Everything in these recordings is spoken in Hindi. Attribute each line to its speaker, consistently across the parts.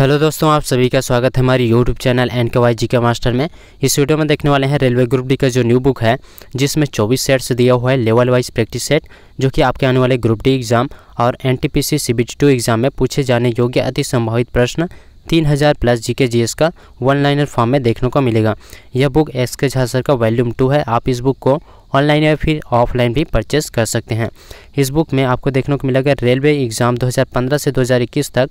Speaker 1: हेलो दोस्तों आप सभी का स्वागत है हमारी YouTube channel N K Y G K master में इस वीडियो में देखने वाले हैं रेलवे ग्रुप डी का जो न्यू बुक है जिसमें 24 सेट्स दिया हुआ है लेवल वाइज प्रैक्टिस सेट जो कि आपके आने वाले ग्रुप डी एग्ज़ाम और N T P C C B two exam में पूछे जाने योग्य अति संभावित प्रश्न तीन हज़ार plus G K G S का वन लाइनर फॉर्म में देखने को मिलेगा यह book S K Jha sir का वॉल्यूम टू है आप इस बुक को ऑनलाइन या फिर ऑफलाइन भी परचेस कर सकते हैं इस बुक में आपको देखने को मिलेगा रेलवे एग्ज़ाम 2015 से 2021 तक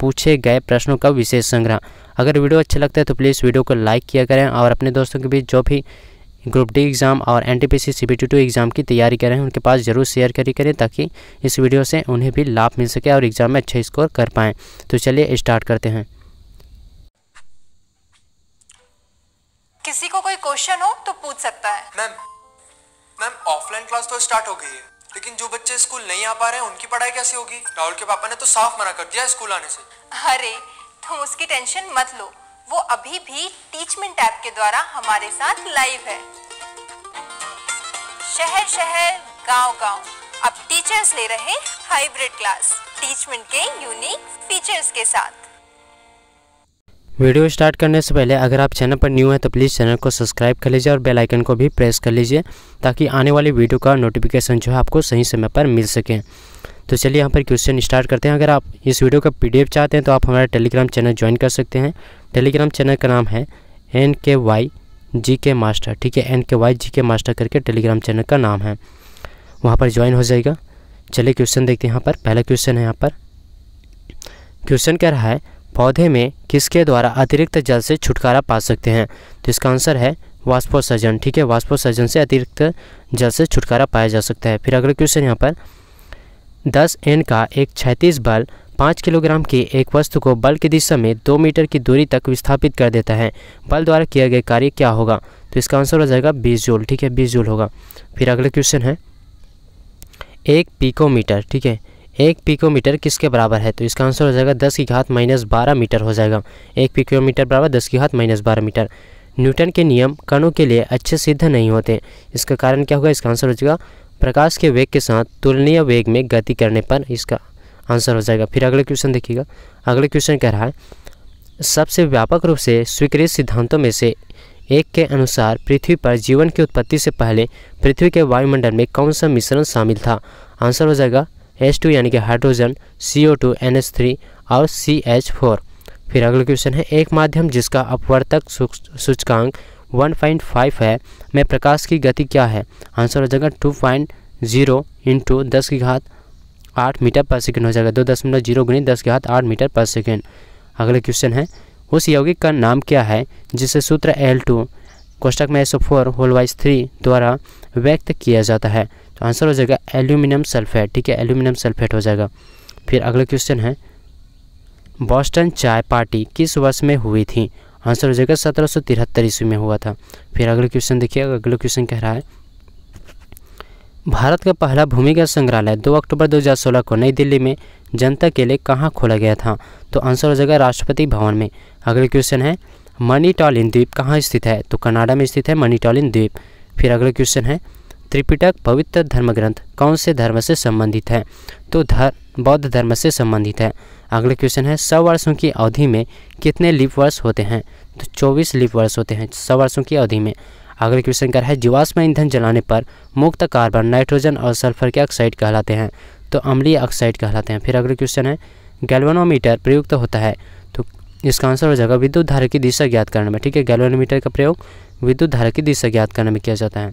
Speaker 1: पूछे गए प्रश्नों का विशेष संग्रह अगर वीडियो अच्छा लगता है तो प्लीज़ वीडियो को लाइक किया करें और अपने दोस्तों के बीच जो भी ग्रुप डी एग्ज़ाम और N T P C exam की तैयारी करें उनके पास ज़रूर शेयर करी करें ताकि इस वीडियो से उन्हें भी लाभ मिल सके और एग्ज़ाम में अच्छे स्कोर कर पाएँ तो चलिए स्टार्ट करते हैं किसी को कोई क्वेश्चन हो तो पूछ सकता है मैम मैम ऑफलाइन क्लास तो स्टार्ट हो गई है लेकिन जो बच्चे स्कूल नहीं आ पा रहे हैं उनकी पढ़ाई कैसे होगी राहुल के पापा ने तो साफ मना कर दिया स्कूल आने से अरे तुम तो उसकी टेंशन मत लो वो अभी भी टीचमेंट ऐप के द्वारा हमारे साथ लाइव है शहर शहर गांव गांव अब टीचर्स ले रहे हाइब्रिड क्लास टीचमेंट के यूनिक फीचर्स के साथ वीडियो स्टार्ट करने से पहले अगर आप चैनल पर न्यू हैं तो प्लीज़ चैनल को सब्सक्राइब कर लीजिए और बेल आइकन को भी प्रेस कर लीजिए ताकि आने वाली वीडियो का नोटिफिकेशन जो है आपको सही समय पर मिल सके तो चलिए यहाँ पर क्वेश्चन स्टार्ट करते हैं अगर आप इस वीडियो का पी चाहते हैं तो आप हमारा टेलीग्राम चैनल ज्वाइन कर सकते हैं टेलीग्राम चैनल का नाम है N K Y G K master ठीक है N K Y G K master करके टेलीग्राम चैनल का नाम है वहाँ पर ज्वाइन हो जाएगा चलिए क्वेश्चन देखते हैं यहाँ पर पहला क्वेश्चन है यहाँ पर क्वेश्चन कह रहा है पौधे में किसके द्वारा अतिरिक्त जल से छुटकारा पा सकते हैं तो इसका आंसर है वाष्पोसर्जन ठीक है वाष्पोसर्जन से अतिरिक्त जल से छुटकारा पाया जा सकता है फिर अगला क्वेश्चन यहाँ पर दस एन का एक छैतीस बल पाँच किलोग्राम की एक वस्तु को बल की दिशा में दो मीटर की दूरी तक विस्थापित कर देता है बल द्वारा किया गया कार्य क्या होगा तो इसका आंसर हो जाएगा बीस जूल ठीक है बीस जूल होगा फिर अगला क्वेश्चन है एक पीकोमीटर ठीक है एक पिकोमीटर किसके बराबर है तो इसका आंसर हो जाएगा दस की घात माइनस बारह मीटर हो जाएगा एक पिकोमीटर बराबर दस की घात माइनस बारह मीटर न्यूटन के नियम कणों के लिए अच्छे सिद्ध नहीं होते इसका कारण क्या होगा इसका आंसर हो जाएगा प्रकाश के वेग के साथ तुलनीय वेग में गति करने पर इसका आंसर हो जाएगा फिर अगला क्वेश्चन देखिएगा अगला क्वेश्चन कह रहा है सबसे व्यापक रूप से स्वीकृत सिद्धांतों में से एक के अनुसार पृथ्वी पर जीवन की उत्पत्ति से पहले पृथ्वी के वायुमंडल में कौन सा मिश्रण शामिल था आंसर हो जाएगा एस टू यानी कि hydrogen C O two N S three और सी एच फोर फिर अगला क्वेश्चन है एक माध्यम जिसका अपवर्तक सूचकांक 1.5 है में प्रकाश की गति क्या है आंसर हो जाएगा टू पॉइंट जीरो इंटू दस की घात आठ मीटर पर सेकेंड हो जाएगा दो दशमलव जीरो गुनी दस की घात आठ मीटर पर सेकेंड अगला क्वेश्चन है उस यौगिक का नाम क्या है जिसे सूत्र एल टू कोष्टक में एसओ फोर होलवाइज थ्री द्वारा व्यक्त किया जाता है तो आंसर हो जाएगा एल्यूमिनियम सल्फेट ठीक है एल्यूमिनियम सल्फेट हो जाएगा फिर अगला क्वेश्चन है बॉस्टन चाय पार्टी किस वर्ष में हुई थी आंसर हो जाएगा सत्रह सौ तिहत्तर ईस्वी में हुआ था फिर अगला क्वेश्चन देखिए अगला क्वेश्चन कह रहा है भारत का पहला भूमिगत संग्रहालय 2 अक्टूबर 2016 को नई दिल्ली में जनता के लिए कहाँ खोला गया था तो आंसर हो जाएगा राष्ट्रपति भवन में अगला क्वेश्चन है मनीटॉलिन द्वीप कहाँ स्थित है तो कनाडा में स्थित है मनीटॉलिन द्वीप फिर अगला क्वेश्चन है त्रिपिटक पवित्र धर्म ग्रंथ कौन से धर्म से संबंधित है तो धर्म बौद्ध धर्म से संबंधित है अगला क्वेश्चन है सौ वर्षों की अवधि में कितने लीप वर्ष होते हैं तो चौबीस लीप वर्ष होते हैं सौ वर्षों की अवधि में अगला क्वेश्चन कर है जीवाश्म ईंधन जलाने पर मुक्त कार्बन नाइट्रोजन और सल्फर के ऑक्साइड कहलाते हैं तो अम्लीय ऑक्साइड कहलाते हैं फिर अगला क्वेश्चन है गैल्वानोमीटर प्रयुक्त होता है तो इसका आंसर हो जाएगा विद्युत धारा की दिशा ज्ञात करने में ठीक है गैल्वानोमीटर का प्रयोग विद्युत धारा की दिशा ज्ञात करने में किया जाता है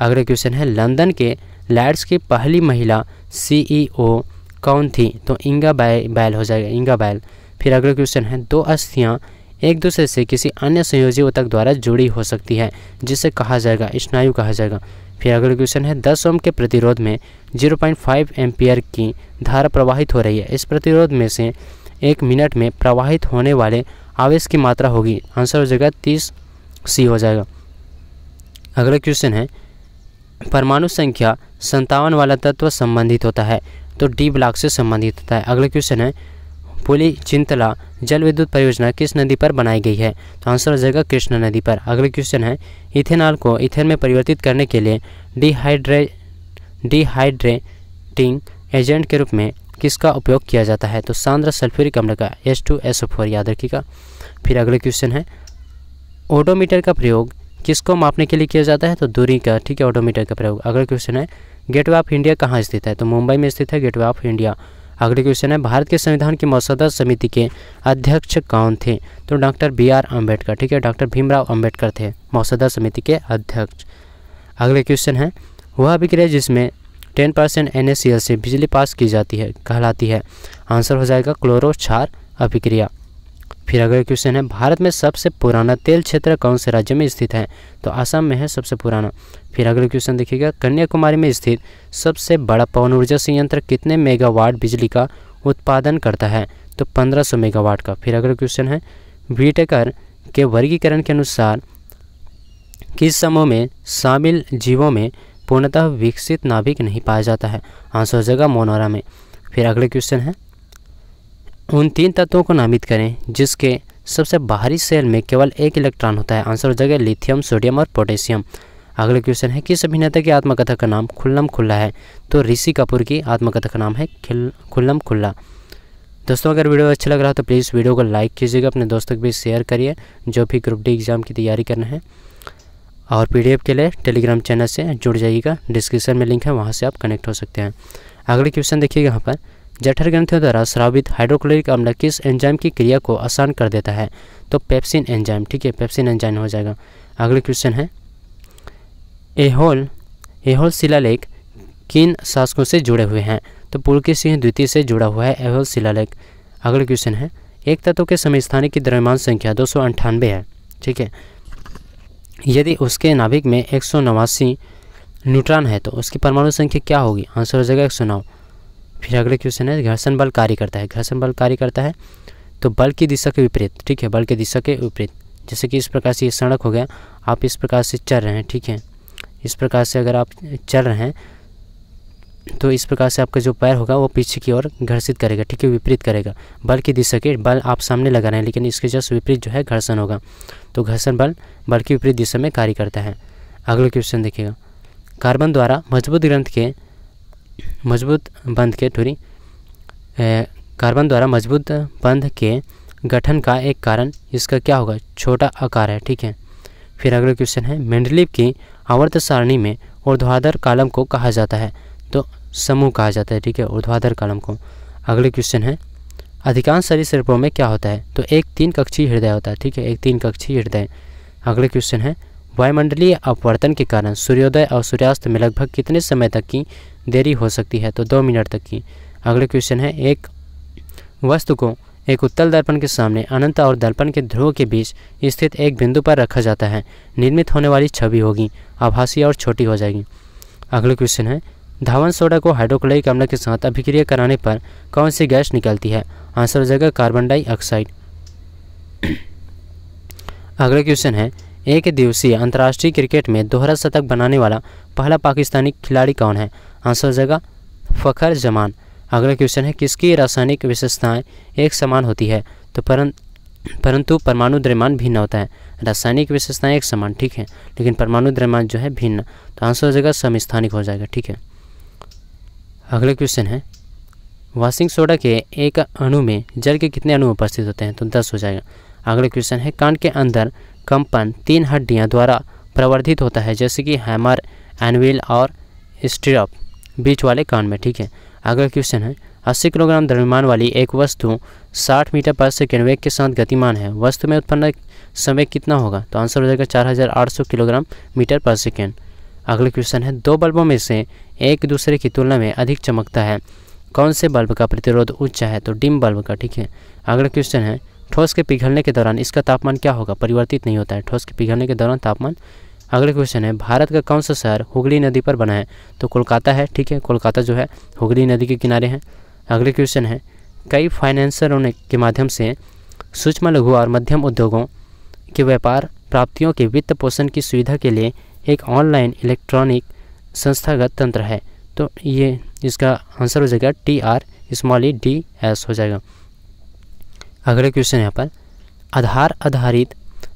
Speaker 1: अगला क्वेश्चन है लंदन के लैड्स की पहली महिला सीईओ कौन थी तो इंगा बैल हो जाएगा इंगा बैल फिर अगला क्वेश्चन है दो अस्थियाँ एक दूसरे से किसी अन्य संयोजी उतक द्वारा जुड़ी हो सकती है जिसे कहा जाएगा स्नायु कहा जाएगा फिर अगला क्वेश्चन है दस ओम के प्रतिरोध में 0.5 पॉइंट की धारा प्रवाहित हो रही है इस प्रतिरोध में से एक मिनट में प्रवाहित होने वाले आवेश की मात्रा होगी आंसर हो जाएगा तीस सी हो जाएगा अगला क्वेश्चन है परमाणु संख्या संतावन वाला तत्व संबंधित होता है तो डी ब्लॉक से संबंधित होता है अगला क्वेश्चन है पुली चिंतला जल विद्युत परियोजना किस नदी पर बनाई गई है तो आंसर हो जाएगा कृष्णा नदी पर अगला क्वेश्चन है इथेनॉल को इथेन में परिवर्तित करने के लिए डिहाइड्रे डिहाइड्रेटिंग एजेंट के रूप में किसका उपयोग किया जाता है तो सांद्र सल्फ्यूरिक अम्ल का एस टू एस फोर याद रखिएगा फिर अगला क्वेश्चन है ऑडोमीटर का प्रयोग किसको मापने के लिए किया जाता है तो दूरी का ठीक है ऑडोमीटर का प्रयोग अगला क्वेश्चन है गेटवे ऑफ इंडिया कहाँ स्थित है तो मुंबई में स्थित है गेटवे ऑफ इंडिया अगले क्वेश्चन है भारत के संविधान की मसौदा समिति के अध्यक्ष कौन थे तो डॉक्टर बी आर अम्बेडकर ठीक है डॉक्टर भीमराव अम्बेडकर थे मसौदा समिति के अध्यक्ष अगले क्वेश्चन है वह विक्रय जिसमें टेन परसेंट एन से बिजली पास की जाती है कहलाती है आंसर हो जाएगा क्लोरो क्षार अभिक्रिया फिर अगला क्वेश्चन है भारत में सबसे पुराना तेल क्षेत्र कौन से राज्य में स्थित है तो आसाम में है सबसे पुराना फिर अगला क्वेश्चन देखिएगा कन्याकुमारी में स्थित सबसे बड़ा पवन ऊर्जा संयंत्र कितने मेगावाट बिजली का उत्पादन करता है तो 1500 मेगावाट का फिर अगला क्वेश्चन है बीटेकर के वर्गीकरण के अनुसार किस समूह में शामिल जीवों में पूर्णतः विकसित नाभिक नहीं पाया जाता है आंसर हो जाएगा मोनोरा में फिर अगले क्वेश्चन है उन तीन तत्वों को नामित करें जिसके सबसे बाहरी सेल में केवल एक इलेक्ट्रॉन होता है आंसर हो जाएगा लिथियम सोडियम और पोटेशियम अगला क्वेश्चन है किस अभिनेता की आत्मकथा का नाम खुल्लम खुल्ला है तो ऋषि कपूर की आत्मकथा का नाम है खुल्लम खुल्ला दोस्तों अगर वीडियो अच्छा लग रहा है तो प्लीज़ वीडियो को लाइक कीजिएगा अपने दोस्तों के भी शेयर करिए जो भी ग्रुप डी एग्ज़ाम की तैयारी करना है और पी के लिए टेलीग्राम चैनल से जुड़ जाइएगा डिस्क्रिप्शन में लिंक है वहाँ से आप कनेक्ट हो सकते हैं अगले क्वेश्चन देखिए यहाँ पर जठर ग्रंथियों द्वारा स्रावित हाइड्रोक्लोरिक अम्ल किस एंजाइम की क्रिया को आसान कर देता है तो पेप्सिन एंजाइम ठीक है पेप्सिन एंजाइम हो जाएगा अगला क्वेश्चन है एहोल एहोल शिलालेख किन शासकों से जुड़े हुए हैं तो के सिंह द्वितीय से जुड़ा हुआ है एहोल शिलालेख अगले क्वेश्चन है एक तत्व के समय स्थानीय की द्रव्यमान संख्या दो है ठीक है यदि उसके नाभिक में एक न्यूट्रॉन है तो उसकी परमाणु संख्या क्या होगी आंसर हो जाएगा एक फिर अगले क्वेश्चन है घर्षण बल कार्य करता है घर्षण बल कार्य करता है तो बल की दिशा के विपरीत ठीक है बल की दिशा के विपरीत जैसे कि इस प्रकार से ये सड़क हो गया आप इस प्रकार से चल रहे हैं ठीक है इस प्रकार से अगर आप चल रहे हैं तो इस प्रकार से आपका जो पैर होगा वो पीछे की ओर घर्षित करेगा ठीक है विपरीत करेगा बल की दिशा के बल आप सामने लगा रहे हैं लेकिन इसके जस्ट विपरीत जो है घर्षण होगा तो घर्षण बल बल की विपरीत दिशा में कार्य करता है अगला क्वेश्चन देखिएगा कार्बन द्वारा मजबूत ग्रंथ के मजबूत बंध के थोड़ी कार्बन द्वारा मजबूत बंध के गठन का एक कारण इसका क्या होगा छोटा आकार है ठीक है फिर अगला क्वेश्चन है मेंडलिप की आवर्त सारणी में ऊर्ध्वाधर कालम को कहा जाता है तो समूह कहा जाता है ठीक है ऊर्ध्वाधर कालम को अगले क्वेश्चन है अधिकांश सरीसृपों में क्या होता है तो एक तीन कक्षी हृदय होता है ठीक है एक तीन कक्षी हृदय अगले क्वेश्चन है वायुमंडलीय अपवर्तन के कारण सूर्योदय और सूर्यास्त में लगभग कितने समय तक की देरी हो सकती है तो दो मिनट तक की अगला क्वेश्चन है एक वस्तु को एक उत्तल दर्पण के सामने अनंत और दर्पण के ध्रुव के बीच स्थित एक बिंदु पर रखा जाता है निर्मित होने वाली छवि होगी आभासी और छोटी हो जाएगी अगला क्वेश्चन है धावन सोडा को हाइड्रोक्लोरिक अम्ल के साथ अभिक्रिया कराने पर कौन सी गैस निकलती है आंसर हो जाएगा कार्बन डाइऑक्साइड अगला क्वेश्चन है एक दिवसीय अंतर्राष्ट्रीय क्रिकेट में दोहरा शतक बनाने वाला पहला पाकिस्तानी खिलाड़ी कौन है आंसर जगह फ़खर जमान अगला क्वेश्चन है किसकी रासायनिक विशेषताएं एक समान होती है तो परं परंतु परमाणु द्रव्यमान भिन्न होता है रासायनिक विशेषताएं एक समान ठीक है लेकिन परमाणु द्रव्यमान जो है भिन्न तो आंसर हो जाएगा समस्थानिक हो जाएगा ठीक है अगला क्वेश्चन है वाशिंग सोडा के एक अणु में जल के कितने अणु उपस्थित होते हैं तो दस हो जाएगा अगला क्वेश्चन है कांड के अंदर कंपन तीन हड्डियां द्वारा प्रवर्धित होता है जैसे कि हैमर एनविल और स्टिरअप बीच वाले कान में ठीक है अगला क्वेश्चन है 80 किलोग्राम द्रव्यमान वाली एक वस्तु 60 मीटर पर सेकेंड वेग के साथ गतिमान है वस्तु में उत्पन्न समय कितना होगा तो आंसर हो जाएगा 4800 किलोग्राम मीटर पर सेकेंड अगला क्वेश्चन है दो बल्बों में से एक दूसरे की तुलना में अधिक चमकता है कौन से बल्ब का प्रतिरोध उच्च है तो डिम बल्ब का ठीक है अगला क्वेश्चन है ठोस के पिघलने के दौरान इसका तापमान क्या होगा परिवर्तित नहीं होता है ठोस के पिघलने के दौरान तापमान अगला क्वेश्चन है भारत का कौन सा शहर हुगली नदी पर बना है तो कोलकाता है ठीक है कोलकाता जो है हुगली नदी के किनारे हैं अगले क्वेश्चन है कई फाइनेंसरों ने के माध्यम से सूक्ष्म लघु और मध्यम उद्योगों के व्यापार प्राप्तियों के वित्त पोषण की सुविधा के लिए एक ऑनलाइन इलेक्ट्रॉनिक संस्थागत तंत्र है तो ये इसका आंसर हो जाएगा T R small E D S हो जाएगा अगले क्वेश्चन यहाँ पर आधार आधारित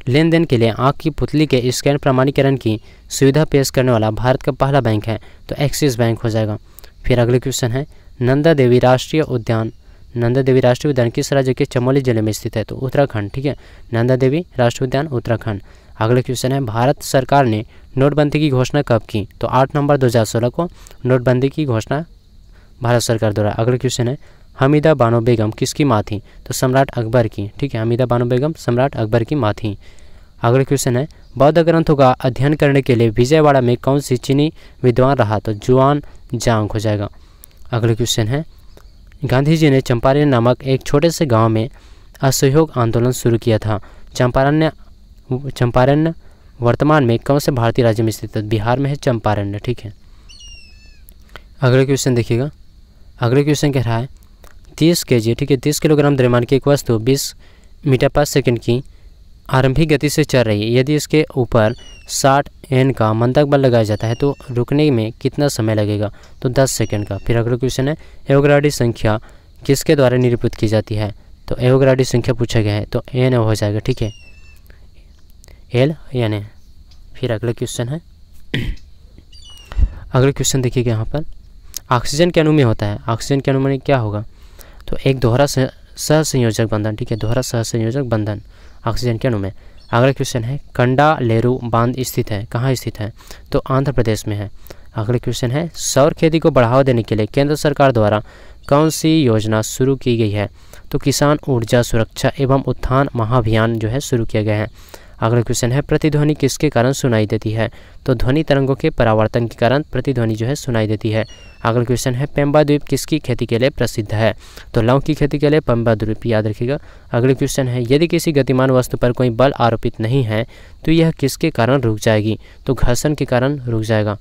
Speaker 1: लेन देन के लिए आँख की पुतली के स्कैन प्रमाणीकरण की सुविधा पेश करने वाला भारत का पहला बैंक है तो एक्सिस बैंक हो जाएगा फिर अगले क्वेश्चन है नंदा देवी राष्ट्रीय उद्यान नंदा देवी राष्ट्रीय उद्यान किस राज्य के चमोली जिले में स्थित है तो उत्तराखंड ठीक है नंदा देवी राष्ट्रीय उद्यान उत्तराखंड अगला क्वेश्चन है भारत सरकार ने नोटबंदी की घोषणा कब की तो आठ नवंबर दो को नोटबंदी की घोषणा भारत सरकार द्वारा अगला क्वेश्चन है हमीदा बानो बेगम किसकी माँ थी तो सम्राट अकबर की ठीक है हमीदा बानो बेगम सम्राट अकबर की माँ थी अगला क्वेश्चन है बौद्ध ग्रंथों का अध्ययन करने के लिए विजयवाड़ा में कौन सी चीनी विद्वान रहा तो जुआन जांग हो जाएगा अगला क्वेश्चन है गांधी जी ने चंपारण नामक एक छोटे से गांव में असहयोग आंदोलन शुरू किया था चंपारण चंपारण वर्तमान में कौन से भारतीय राज्य में स्थित बिहार में है चंपारण ठीक है अगला क्वेश्चन देखिएगा अगला क्वेश्चन कह रहा है तीस के जी ठीक है तीस किलोग्राम द्रव्यमान की एक वस्तु बीस मीटर पर सेकेंड की आरंभिक गति से चल रही है यदि इसके ऊपर 60 एन का मंदक बल लगाया जाता है तो रुकने में कितना समय लगेगा तो 10 सेकंड का फिर अगला क्वेश्चन है एवोग्राडी संख्या किसके द्वारा निरूपित की जाती है तो एवोग्राडी संख्या पूछा गया है तो एन हो जाएगा ठीक है एल यानी फिर अगला क्वेश्चन है अगला क्वेश्चन देखिएगा यहाँ पर ऑक्सीजन के में होता है ऑक्सीजन के में क्या होगा तो एक दोहरा सह संयोजक बंधन ठीक है दोहरा सह संयोजक बंधन ऑक्सीजन के अणु में अगला क्वेश्चन है कंडा लेरू बांध स्थित है कहाँ स्थित है तो आंध्र प्रदेश में है अगला क्वेश्चन है सौर खेती को बढ़ावा देने के लिए केंद्र सरकार द्वारा कौन सी योजना शुरू की गई है तो किसान ऊर्जा सुरक्षा एवं उत्थान महाभियान जो है शुरू किया गया है अगला क्वेश्चन है प्रतिध्वनि किसके कारण सुनाई देती है तो ध्वनि तरंगों के परावर्तन के कारण प्रतिध्वनि जो है सुनाई देती है अगला क्वेश्चन है पेम्बा द्वीप किसकी खेती के लिए प्रसिद्ध है तो लव की खेती के लिए पेम्बा द्वीप याद रखिएगा अगला क्वेश्चन है यदि किसी गतिमान वस्तु पर कोई बल आरोपित नहीं है तो यह किसके कारण रुक जाएगी तो घर्षण के कारण रुक जाएगा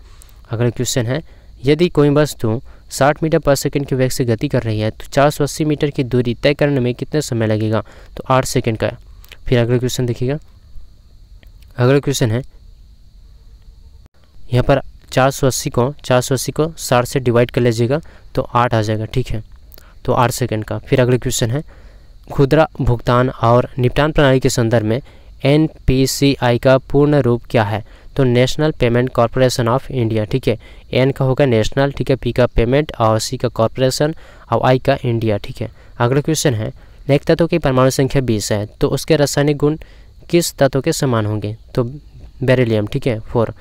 Speaker 1: अगला क्वेश्चन है यदि कोई वस्तु 60 मीटर पर सेकंड के वेग से गति कर रही है तो चार मीटर की दूरी तय करने में कितने समय लगेगा तो 8 सेकंड का फिर अगला क्वेश्चन देखिएगा अगला क्वेश्चन है यहाँ पर चार सौ अस्सी को चार सौ अस्सी को साठ से डिवाइड कर लीजिएगा तो आठ आ जाएगा ठीक है तो आठ सेकेंड का फिर अगला क्वेश्चन है खुदरा भुगतान और निपटान प्रणाली के संदर्भ में एन का पूर्ण रूप क्या है तो national payment corporation of India ठीक है एन का होगा नेशनल ठीक है पी का पेमेंट और सी का कॉरपोरेशन और आई का इंडिया ठीक है अगला क्वेश्चन है नेक तत्व की परमाणु संख्या बीस है तो उसके रासायनिक गुण किस तत्व के समान होंगे तो बेरिलियम ठीक है फोर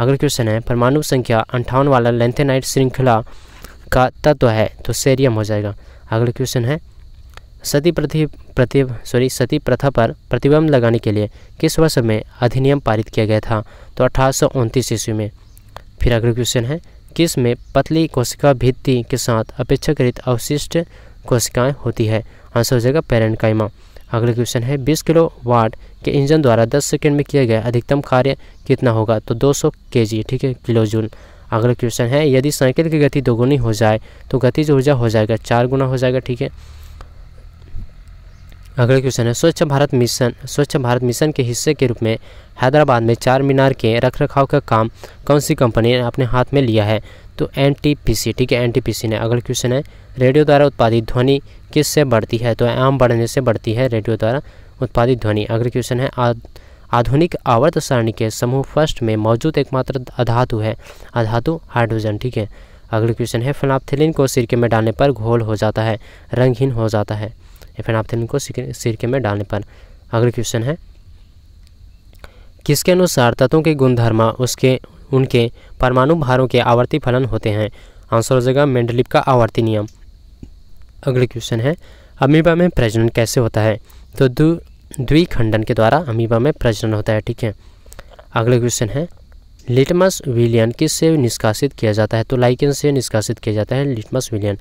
Speaker 1: अगला क्वेश्चन है परमाणु संख्या अंठावन वाला लेंथेनाइट श्रृंखला का तत्व है तो सेरियम हो जाएगा अगला क्वेश्चन है सती प्रति प्रति सॉरी सती प्रथा पर प्रतिबंध लगाने के लिए किस वर्ष में अधिनियम पारित किया गया था तो अठारह ईस्वी में फिर अगला क्वेश्चन है किस में पतली कोशिका भित्ति के साथ अपेक्षाकृत अवशिष्ट कोशिकाएं होती है आंसर हो जाएगा पेरेंट काइमा अगला क्वेश्चन है 20 किलो वाट के इंजन द्वारा 10 सेकंड में किया गया अधिकतम कार्य कितना होगा तो 200 सौ के ठीक है किलो जूल अगला क्वेश्चन है यदि साइकिल की गति दोगुनी हो जाए तो गतिज ऊर्जा हो जाएगा चार गुना हो जाएगा ठीक है अगला क्वेश्चन है स्वच्छ भारत मिशन स्वच्छ भारत मिशन के हिस्से के रूप में हैदराबाद में चार मीनार के रखरखाव का काम कौन सी कंपनी ने अपने हाथ में लिया है तो एन ठीक है एन ने अगला क्वेश्चन है रेडियो द्वारा उत्पादित ध्वनि किस से बढ़ती है तो आम बढ़ने से बढ़ती है रेडियो द्वारा उत्पादित ध्वनि अगला क्वेश्चन है आद, आधुनिक आवर्त सारणी के समूह फर्स्ट में मौजूद एकमात्र अधातु है अधातु हाइड्रोजन ठीक है अगला क्वेश्चन है फिनापथिलिन को सिरके में डालने पर घोल हो जाता है रंगहीन हो जाता है फिनापथिलिन को सिरके में डालने पर अगला क्वेश्चन है किसके अनुसार तत्वों के गुणधर्म उसके उनके परमाणु भारों के आवर्ती फलन होते हैं आंसर हो जाएगा मेंडलिप का आवर्ती नियम अगले क्वेश्चन है अमीबा में प्रजनन कैसे होता है तो द्विखंडन के द्वारा अमीबा में प्रजनन होता है ठीक है अगला क्वेश्चन है लिटमस विलियन किस से निष्कासित किया जाता है तो लाइकन से निष्कासित किया जाता है लिटमस विलियन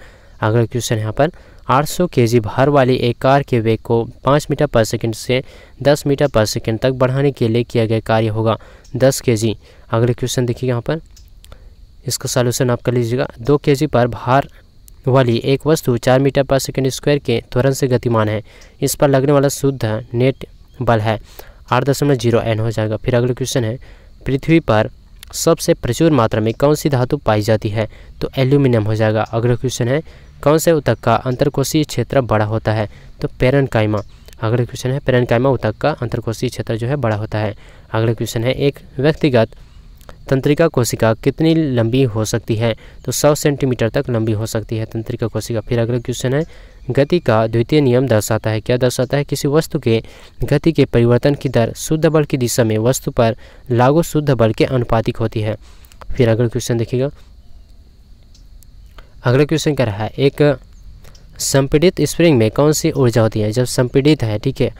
Speaker 1: अगला क्वेश्चन यहाँ पर 800 जी भार वाली एक कार के वेग को 5 मीटर पर सेकंड से 10 मीटर पर सेकंड तक बढ़ाने के लिए किया गया कार्य होगा 10 जी अगले क्वेश्चन देखिए यहाँ पर इसका सॉल्यूशन आप कर लीजिएगा दो जी पर भार वाली एक वस्तु चार मीटर पर सेकेंड स्क्वायर के त्वरण से गतिमान है इस पर लगने वाला शुद्ध नेट बल है आठ दशमलव जीरो एन हो जाएगा फिर अगला क्वेश्चन है पृथ्वी पर सबसे प्रचुर मात्रा में कौन सी धातु पाई जाती है तो एल्यूमिनियम हो जाएगा अगला क्वेश्चन है कौन से उतक का अंतरकोशीय क्षेत्र बड़ा होता है तो पेरन कायमा अगला क्वेश्चन है पेरन कायमा उतक का अंतरकोशीय क्षेत्र जो है बड़ा होता है अगला क्वेश्चन है एक व्यक्तिगत तंत्रिका कोशिका कितनी लंबी हो सकती है तो सौ सेंटीमीटर तक लंबी हो सकती है तंत्रिका कोशिका फिर अगला क्वेश्चन है गति का द्वितीय नियम दर्शाता है क्या दर्शाता है किसी वस्तु के गति के परिवर्तन की दर शुद्ध बल की दिशा में वस्तु पर लागू शुद्ध बल के अनुपातिक होती है फिर अगला क्वेश्चन देखिएगा अगला क्वेश्चन क्या रहा है एक संपीड़ित स्प्रिंग में कौन सी ऊर्जा होती है जब संपीड़ित है ठीक है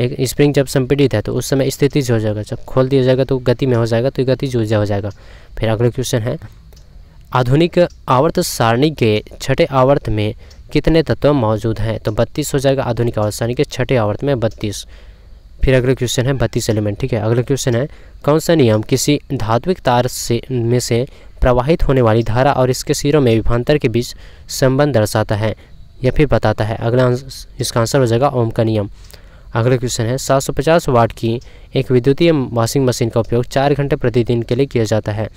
Speaker 1: एक स्प्रिंग जब संपीड़ित है तो उस समय स्थिति हो जाएगा जब खोल दिया जाएगा तो गति में हो जाएगा तो गति ऊर्जा हो जाएगा फिर अगला क्वेश्चन है आधुनिक आवर्त सारणी के छठे आवर्त में कितने तत्व मौजूद हैं तो बत्तीस हो जाएगा आधुनिक आवर्त सारणी के छठे आवर्त में बत्तीस फिर अगला क्वेश्चन है बत्तीस एलिमेंट ठीक है अगला क्वेश्चन है कौन सा नियम किसी धात्विक तार से में से प्रवाहित होने वाली धारा और इसके सिरों में विभांतर के बीच संबंध दर्शाता है या फिर बताता है अगला इसका आंसर हो जाएगा ओम का नियम अगला क्वेश्चन है 750 वाट की एक विद्युतीय वॉशिंग मशीन का उपयोग चार घंटे प्रतिदिन के लिए किया जाता है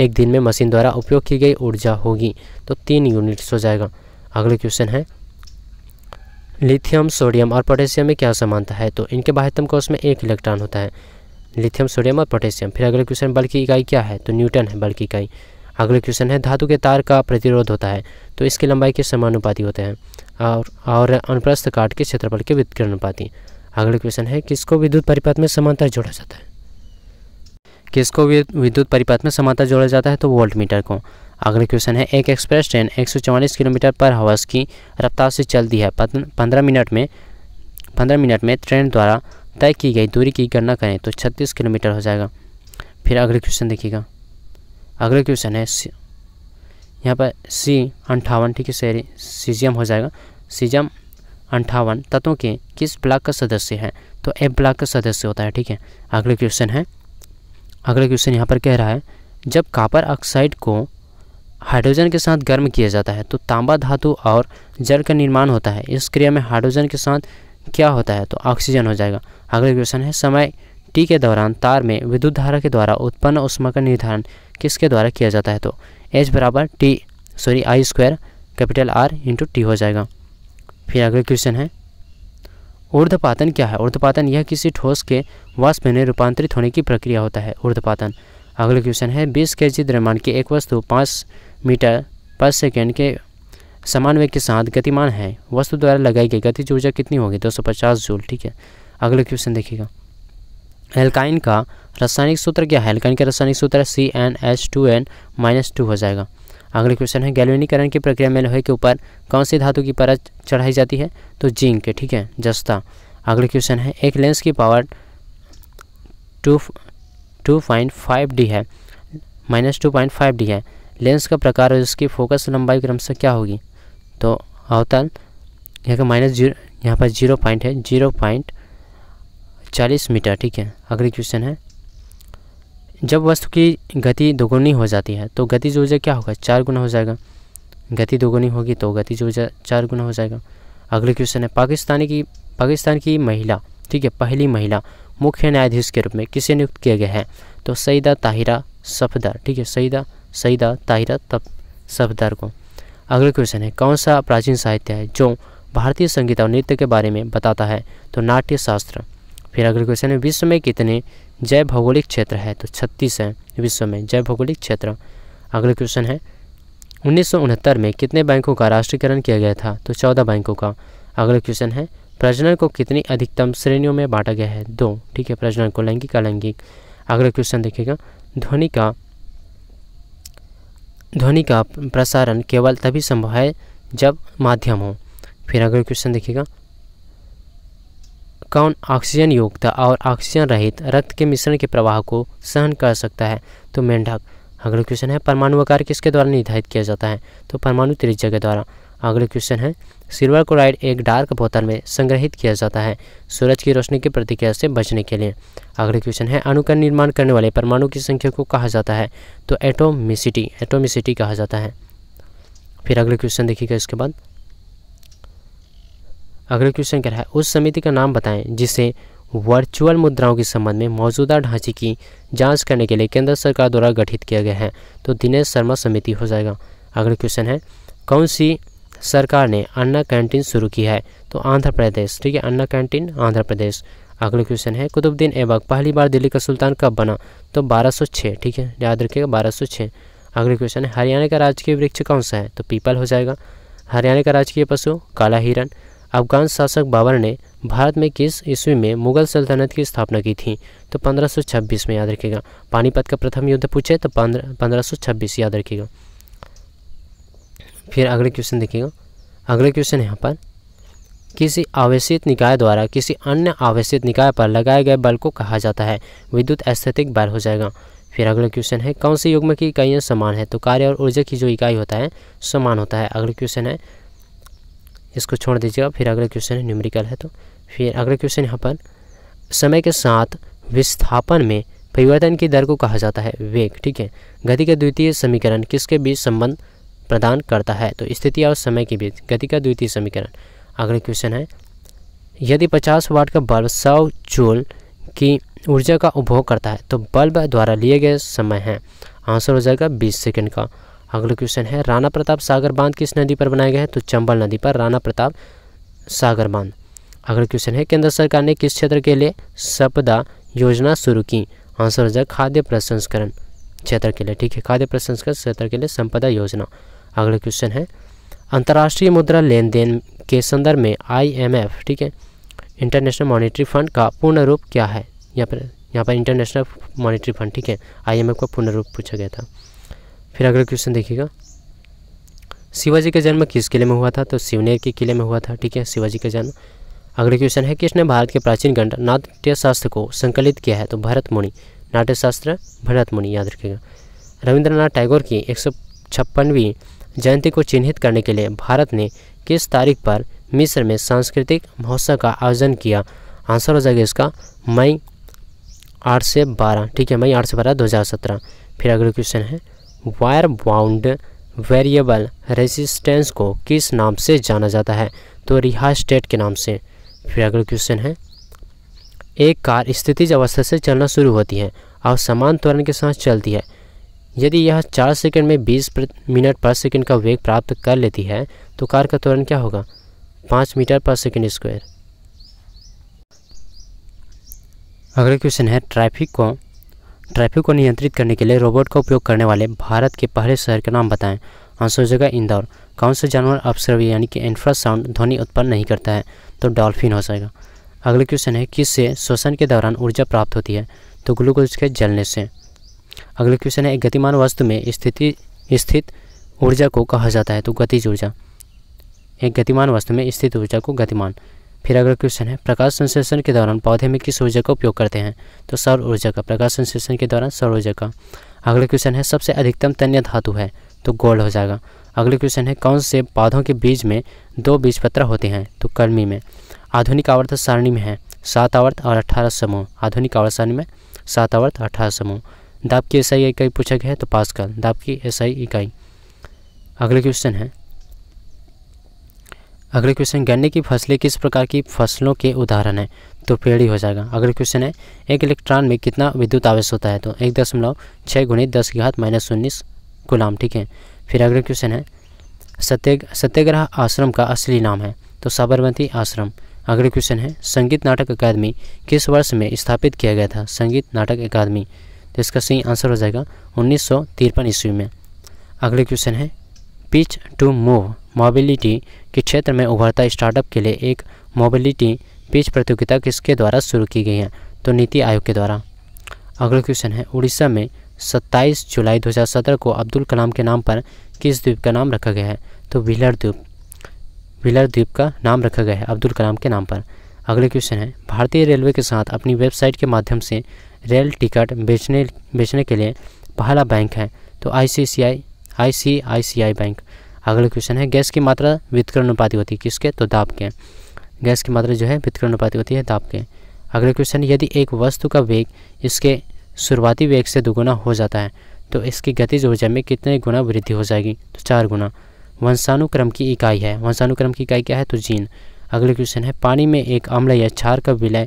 Speaker 1: एक दिन में मशीन द्वारा उपयोग की गई ऊर्जा होगी तो तीन यूनिट्स हो जाएगा अगला क्वेश्चन है लिथियम सोडियम और पोटेशियम में क्या समानता है तो इनके बाहितम कोष में एक इलेक्ट्रॉन होता है लिथियम सोडियम और पोटेशियम फिर अगला क्वेश्चन बल्कि इकाई क्या है तो न्यूटन है बल्कि इकाई अगले क्वेश्चन है धातु के तार का प्रतिरोध होता है तो इसकी लंबाई के समानुपाती होते हैं और और अनुप्रस्थ काट के क्षेत्रफल के अनुपाती अगले क्वेश्चन है किसको विद्युत परिपथ में समांतर जोड़ा जाता है किसको विद्युत परिपथ में समांतर जोड़ा जाता है तो वोल्ट मीटर को अगला क्वेश्चन है एक एक्सप्रेस ट्रेन एक किलोमीटर पर हवस की रफ्तार से चलती है पंद्रह मिनट में पंद्रह मिनट में ट्रेन द्वारा तय की गई दूरी की गणना करें तो छत्तीस किलोमीटर हो जाएगा फिर अगले क्वेश्चन देखिएगा अगला क्वेश्चन है यहाँ पर सी अंठावन ठीक है सॉरी सीजियम हो जाएगा सीजियम अंठावन तत्वों के किस ब्लॉक का सदस्य है तो एफ ब्लॉक का सदस्य होता है ठीक है अगला क्वेश्चन है अगला क्वेश्चन यहाँ पर कह रहा है जब कापर ऑक्साइड को हाइड्रोजन के साथ गर्म किया जाता है तो तांबा धातु और जल का निर्माण होता है इस क्रिया में हाइड्रोजन के साथ क्या होता है तो ऑक्सीजन हो जाएगा अगला क्वेश्चन है समय टी के दौरान तार में विद्युत धारा के द्वारा उत्पन्न उष्मा का निर्धारण किसके द्वारा किया जाता है तो एच बराबर T sorry I square capital R into T हो जाएगा फिर अगला क्वेश्चन है ऊर्ध्वपातन क्या है ऊर्ध्वपातन यह किसी ठोस के वाष्प में रूपांतरित होने की प्रक्रिया होता है ऊर्ध्वपातन अगला क्वेश्चन है बीस के जी द्रव्यमान की एक वस्तु पाँच मीटर पर सेकेंड के समान वेग के साथ गतिमान है वस्तु द्वारा लगाई गई गतिज ऊर्जा कितनी होगी 250 जूल ठीक है अगला क्वेश्चन देखिएगा हेल्काइन का रासायनिक सूत्र क्या है हेल्काइन का रासायनिक सूत्र है C N H two N minus two हो जाएगा अगला क्वेश्चन है गैल्वेनीकरण की प्रक्रिया में लोहे के ऊपर कौन सी धातु की परत चढ़ाई जाती है तो जिंक ठीक है जस्ता अगले क्वेश्चन है एक लेंस की power two two point five D है minus two point five D है लेंस का प्रकार और उसकी फोकस लंबाई क्रम से क्या होगी तो अवतल यहाँ का माइनस जीरो यहाँ पर जीरो पॉइंट है जीरो पॉइंट चालीस मीटर ठीक है अगली क्वेश्चन है जब वस्तु की गति दोगुनी हो जाती है तो गति जो क्या होगा चार गुना हो जाएगा गति दोगुनी होगी तो गति जो चार गुना हो जाएगा अगले क्वेश्चन है पाकिस्तानी की पाकिस्तान की महिला ठीक है पहली महिला मुख्य न्यायाधीश के रूप में किसे नियुक्त किया गया है तो सईदा ताहिरा सफदर ठीक है सईदा सईदा ताहिरा तब सफदर को अगला क्वेश्चन है कौन सा प्राचीन साहित्य है जो भारतीय संगीत और नृत्य के बारे में बताता है तो नाट्य शास्त्र फिर अगले क्वेश्चन है विश्व में कितने जैव भौगोलिक क्षेत्र है तो छत्तीस है विश्व में जैव भौगोलिक क्षेत्र अगला क्वेश्चन है उन्नीस में कितने बैंकों का राष्ट्रीयकरण किया गया था तो चौदह बैंकों का अगला क्वेश्चन है प्रजनन को कितनी अधिकतम श्रेणियों में बांटा गया है दो ठीक है प्रजनन को लैंगिक अलैंगिक अगला क्वेश्चन देखिएगा ध्वनि का ध्वनि का प्रसारण केवल तभी संभव है जब माध्यम हो फिर अगला क्वेश्चन देखिएगा कौन ऑक्सीजन युक्त और ऑक्सीजन रहित रक्त के मिश्रण के प्रवाह को सहन कर सकता है तो मेंढक अगला क्वेश्चन है परमाणु आकार किसके द्वारा निर्धारित किया जाता है तो परमाणु त्रिज्या के द्वारा अगला क्वेश्चन है सिल्वर क्लोराइड एक डार्क बोतल में संग्रहित किया जाता है सूरज की रोशनी की प्रतिक्रिया से बचने के लिए अगला क्वेश्चन है अणु का निर्माण करने वाले परमाणु की संख्या को कहा जाता है तो एटोमिसिटी एटोमिसिटी कहा जाता है फिर अगला क्वेश्चन देखिएगा इसके बाद अगला क्वेश्चन कह रहा है उस समिति का नाम बताएं जिसे वर्चुअल मुद्राओं के संबंध में मौजूदा ढांचे की जांच करने के लिए केंद्र सरकार द्वारा गठित किया गया है तो दिनेश शर्मा समिति हो जाएगा अगला क्वेश्चन है कौन सी सरकार ने अन्ना कैंटीन शुरू की है तो आंध्र प्रदेश ठीक है अन्ना कैंटीन आंध्र प्रदेश अगला क्वेश्चन है कुतुबुद्दीन ऐबक पहली बार दिल्ली का सुल्तान कब बना तो बारह ठीक है याद रखिएगा बारह अगला क्वेश्चन है हरियाणा का राजकीय वृक्ष कौन सा है तो पीपल हो जाएगा हरियाणा का राजकीय पशु काला हिरण अफगान शासक बाबर ने भारत में किस ईस्वी में मुगल सल्तनत की स्थापना की थी तो 1526 में याद रखिएगा पानीपत का प्रथम युद्ध पूछे तो पंद्रह याद रखिएगा फिर अगले क्वेश्चन देखिएगा अगले क्वेश्चन यहाँ पर किसी आवेशित निकाय द्वारा किसी अन्य आवेशित निकाय पर लगाए गए बल को कहा जाता है विद्युत स्थितिक बल हो जाएगा फिर अगला क्वेश्चन है कौन से युग्म की इकाइयाँ समान है तो कार्य और ऊर्जा की जो इकाई होता है समान होता है अगला क्वेश्चन है इसको छोड़ दीजिएगा फिर अगला क्वेश्चन है न्यूमेरिकल है तो फिर अगला क्वेश्चन यहाँ पर समय के साथ विस्थापन में परिवर्तन की दर को कहा जाता है वेग ठीक है गति का द्वितीय समीकरण किसके बीच संबंध प्रदान करता है तो स्थिति और समय के बीच गति का द्वितीय समीकरण अगला क्वेश्चन है यदि 50 वाट का बल्ब 100 जूल की ऊर्जा का उपभोग करता है तो बल्ब द्वारा लिए गए समय है आंसर हो जाएगा 20 सेकंड का अगला क्वेश्चन है राणा प्रताप सागर बांध किस नदी पर बनाया गया है तो चंबल नदी पर राणा प्रताप सागर बांध अगला क्वेश्चन है केंद्र सरकार ने किस क्षेत्र के लिए सपदा योजना शुरू की आंसर हो जाए खाद्य प्रसंस्करण क्षेत्र के लिए ठीक है खाद्य प्रसंस्करण क्षेत्र के लिए संपदा योजना अगला क्वेश्चन है अंतर्राष्ट्रीय मुद्रा लेन देन के संदर्भ में आईएमएफ ठीक है इंटरनेशनल मॉनेटरी फंड का पूर्ण रूप क्या है यहाँ पर यहाँ पर इंटरनेशनल मॉनेटरी फंड ठीक है आईएमएफ का पूर्ण रूप पूछा गया था फिर अगला क्वेश्चन देखिएगा शिवाजी का जन्म किस किले में हुआ था तो शिवनेर के किले में हुआ था ठीक है शिवाजी का जन्म अगला क्वेश्चन है किसने भारत के प्राचीन गंड नाट्य शास्त्र को संकलित किया है तो भरत मुनि नाट्य शास्त्र भरत मुनि याद रखिएगा रविंद्रनाथ टैगोर की एक सौ छप्पनवीं जयंती को चिन्हित करने के लिए भारत ने किस तारीख पर मिस्र में सांस्कृतिक महोत्सव का आयोजन किया आंसर हो जाएगा इसका मई आठ से बारह ठीक है मई आठ से बारह दो हज़ार सत्रह फिर अगला क्वेश्चन है वायर बाउंड वेरिएबल रेजिस्टेंस को किस नाम से जाना जाता है तो रिहा स्टेट के नाम से फिर अगला क्वेश्चन है एक कार स्थितिज अवस्था से चलना शुरू होती है और समान त्वरण के साथ चलती है यदि यह चार सेकंड में बीस मिनट पर सेकंड का वेग प्राप्त कर लेती है तो कार का त्वरण क्या होगा पाँच मीटर पर सेकंड स्क्वायर अगला क्वेश्चन है ट्रैफिक को ट्रैफिक को नियंत्रित करने के लिए रोबोट का उपयोग करने वाले भारत के पहले शहर का नाम बताएं आंसर हो जाएगा इंदौर कौन सा जानवर अपसर्व यानी कि इंफ्रासाउंड ध्वनि उत्पन्न नहीं करता है तो डॉल्फिन हो जाएगा अगला क्वेश्चन है किससे श्वसन के दौरान ऊर्जा प्राप्त होती है तो ग्लूकोज के जलने से अगला क्वेश्चन है गतिमान वस्तु में स्थिति स्थित ऊर्जा को कहा जाता है तो गतिज ऊर्जा एक गतिमान वस्तु में स्थित ऊर्जा को गतिमान फिर अगला क्वेश्चन है प्रकाश संश्लेषण के दौरान पौधे में किस ऊर्जा का उपयोग करते हैं तो सौर ऊर्जा का प्रकाश संश्लेषण के दौरान सौर ऊर्जा का अगला क्वेश्चन है सबसे अधिकतम तन्य धातु है तो गोल्ड हो जाएगा अगला क्वेश्चन है कौन से पौधों के बीज में दो बीज पत्र होते हैं तो कर्मी में आधुनिक आवर्त सारणी में है सात आवर्त और अठारह समूह आधुनिक आवर्त सारणी में सात आवर्त अठारह समूह दाब की एसआई इकाई पूछा गया है तो कर दाब की एसआई इकाई अगला क्वेश्चन है अगले क्वेश्चन गन्ने की फसलें किस प्रकार की फसलों के उदाहरण हैं तो पेड़ ही हो जाएगा अगला क्वेश्चन है एक इलेक्ट्रॉन में कितना विद्युत आवेश होता है तो एक दशमलव छः गुणित दस की घात माइनस उन्नीस गुलाम ठीक है फिर अगला क्वेश्चन है सत्य सत्याग्रह आश्रम का असली नाम है तो साबरमती आश्रम अगला क्वेश्चन है संगीत नाटक अकादमी किस वर्ष में स्थापित किया गया था संगीत नाटक अकादमी तो इसका सही आंसर हो जाएगा उन्नीस ईस्वी में अगला क्वेश्चन है पिच टू मूव मोबिलिटी के क्षेत्र में उभरता स्टार्टअप के लिए एक मोबिलिटी पिच प्रतियोगिता किसके द्वारा शुरू की गई है तो नीति आयोग के द्वारा अगला क्वेश्चन है उड़ीसा में 27 जुलाई 2017 को अब्दुल कलाम के नाम पर किस द्वीप का नाम रखा गया है तो विलर द्वीप विलर द्वीप का नाम रखा गया है अब्दुल कलाम के नाम पर अगले क्वेश्चन है भारतीय रेलवे के साथ अपनी वेबसाइट के माध्यम से रेल टिकट बेचने बेचने के लिए पहला बैंक है तो आई आईसीआईसीआई बैंक अगला क्वेश्चन है गैस की मात्रा वितकरण अनुपाति होती है किसके तो दाब के गैस की मात्रा जो है वितकरण अनुपाति होती है दाब के अगला क्वेश्चन यदि एक वस्तु का वेग इसके शुरुआती वेग से दोगुना हो जाता है तो इसकी गतिज ऊर्जा में कितने गुना वृद्धि हो जाएगी तो चार गुना वंशानुक्रम की इकाई है वंशानुक्रम की इकाई क्या है तो जीन अगला क्वेश्चन है पानी में एक अम्ल या क्षार का विलय